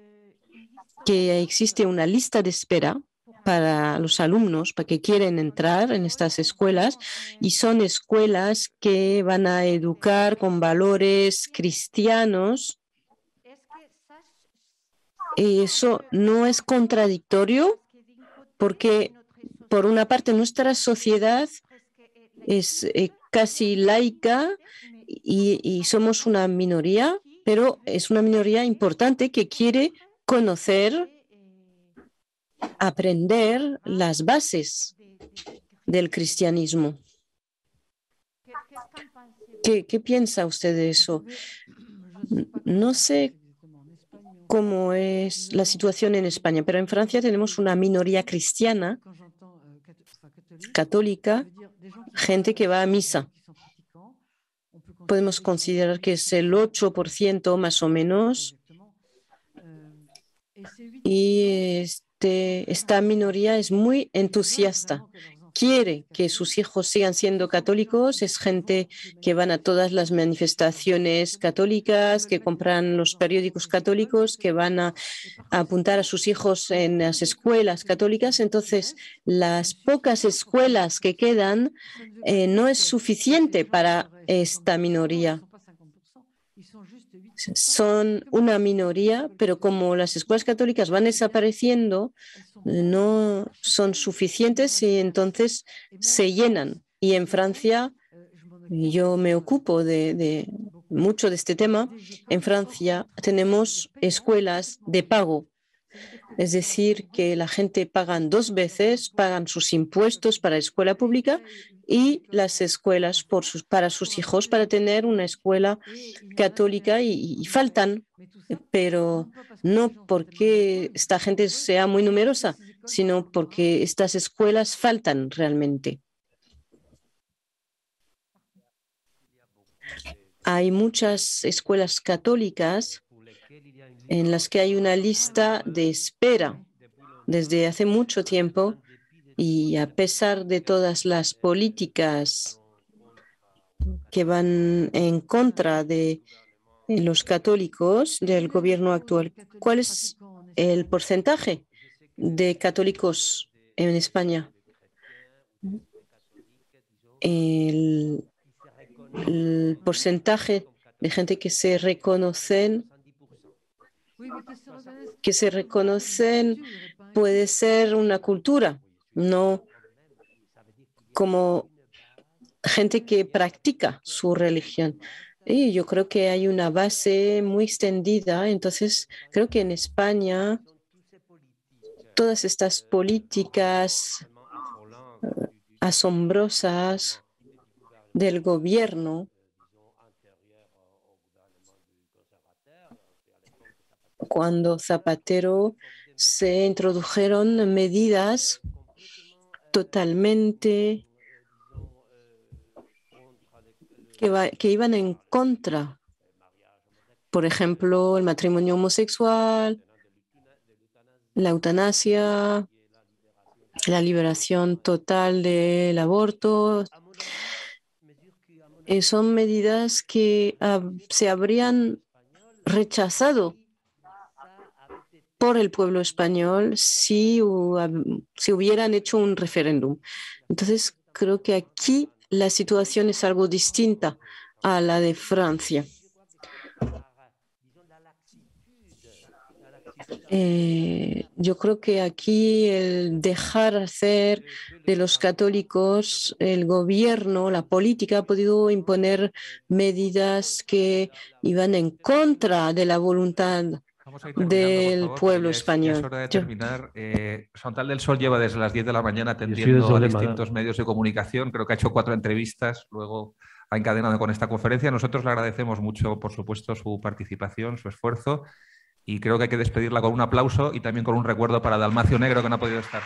que existe una lista de espera para los alumnos, para que quieren entrar en estas escuelas y son escuelas que van a educar con valores cristianos. Eso no es contradictorio porque por una parte nuestra sociedad es eh, casi laica y somos una minoría, pero es una minoría importante que quiere conocer aprender ah. las bases del cristianismo. ¿Qué, piensa usted de eso? No sé cómo es la situación en España, pero en Francia tenemos una minoría cristiana, católica, gente que va a misa. Podemos considerar que es el 8% más o menos. Y es este, esta minoría es muy entusiasta. Quiere que sus hijos sigan siendo católicos, es gente que van a todas las manifestaciones católicas, que compran los periódicos católicos, que van a, apuntar a sus hijos en las escuelas católicas. Entonces, las pocas escuelas que quedan eh, no es suficiente para esta minoría son una minoría, pero como las escuelas católicas van desapareciendo, no son suficientes y entonces se llenan. Y en Francia, yo me ocupo de, mucho de este tema, en Francia tenemos escuelas de pago. Es decir, que la gente pagan dos veces, pagan sus impuestos para la escuela pública y las escuelas para sus hijos, para tener una escuela católica y, faltan, pero no porque esta gente sea muy numerosa, sino porque estas escuelas faltan realmente. Hay muchas escuelas católicas en las que hay una lista de espera desde hace mucho tiempo y a pesar de todas las políticas que van en contra de los católicos del gobierno actual, ¿cuál es el porcentaje de católicos en España? El, porcentaje de gente que se reconocen que se reconocen puede ser una cultura no como gente que practica su religión. Y yo creo que hay una base muy extendida. Entonces, creo que en España todas estas políticas eh, asombrosas del gobierno cuando Zapatero se introdujeron medidas totalmente que, iban en contra. Por ejemplo, el matrimonio homosexual, la eutanasia, la liberación total del aborto. Eh, son medidas que ah, se habrían rechazado el pueblo español si, si hubieran hecho un referéndum. Entonces, creo que aquí la situación es algo distinta a la de Francia. Eh, yo creo que aquí el dejar hacer de los católicos el gobierno, la política ha podido imponer medidas que iban en contra de la voluntad del pueblo español. Es hora de
terminar. Eh, Santal del Sol lleva desde las 10 de la mañana atendiendo a distintos medios de comunicación. Creo que ha hecho cuatro entrevistas, luego ha encadenado con esta conferencia. Nosotros le agradecemos mucho, por supuesto, su participación, su esfuerzo. Y creo que hay que despedirla con un aplauso y también con un
recuerdo para Dalmacio Negro, que no ha podido estar.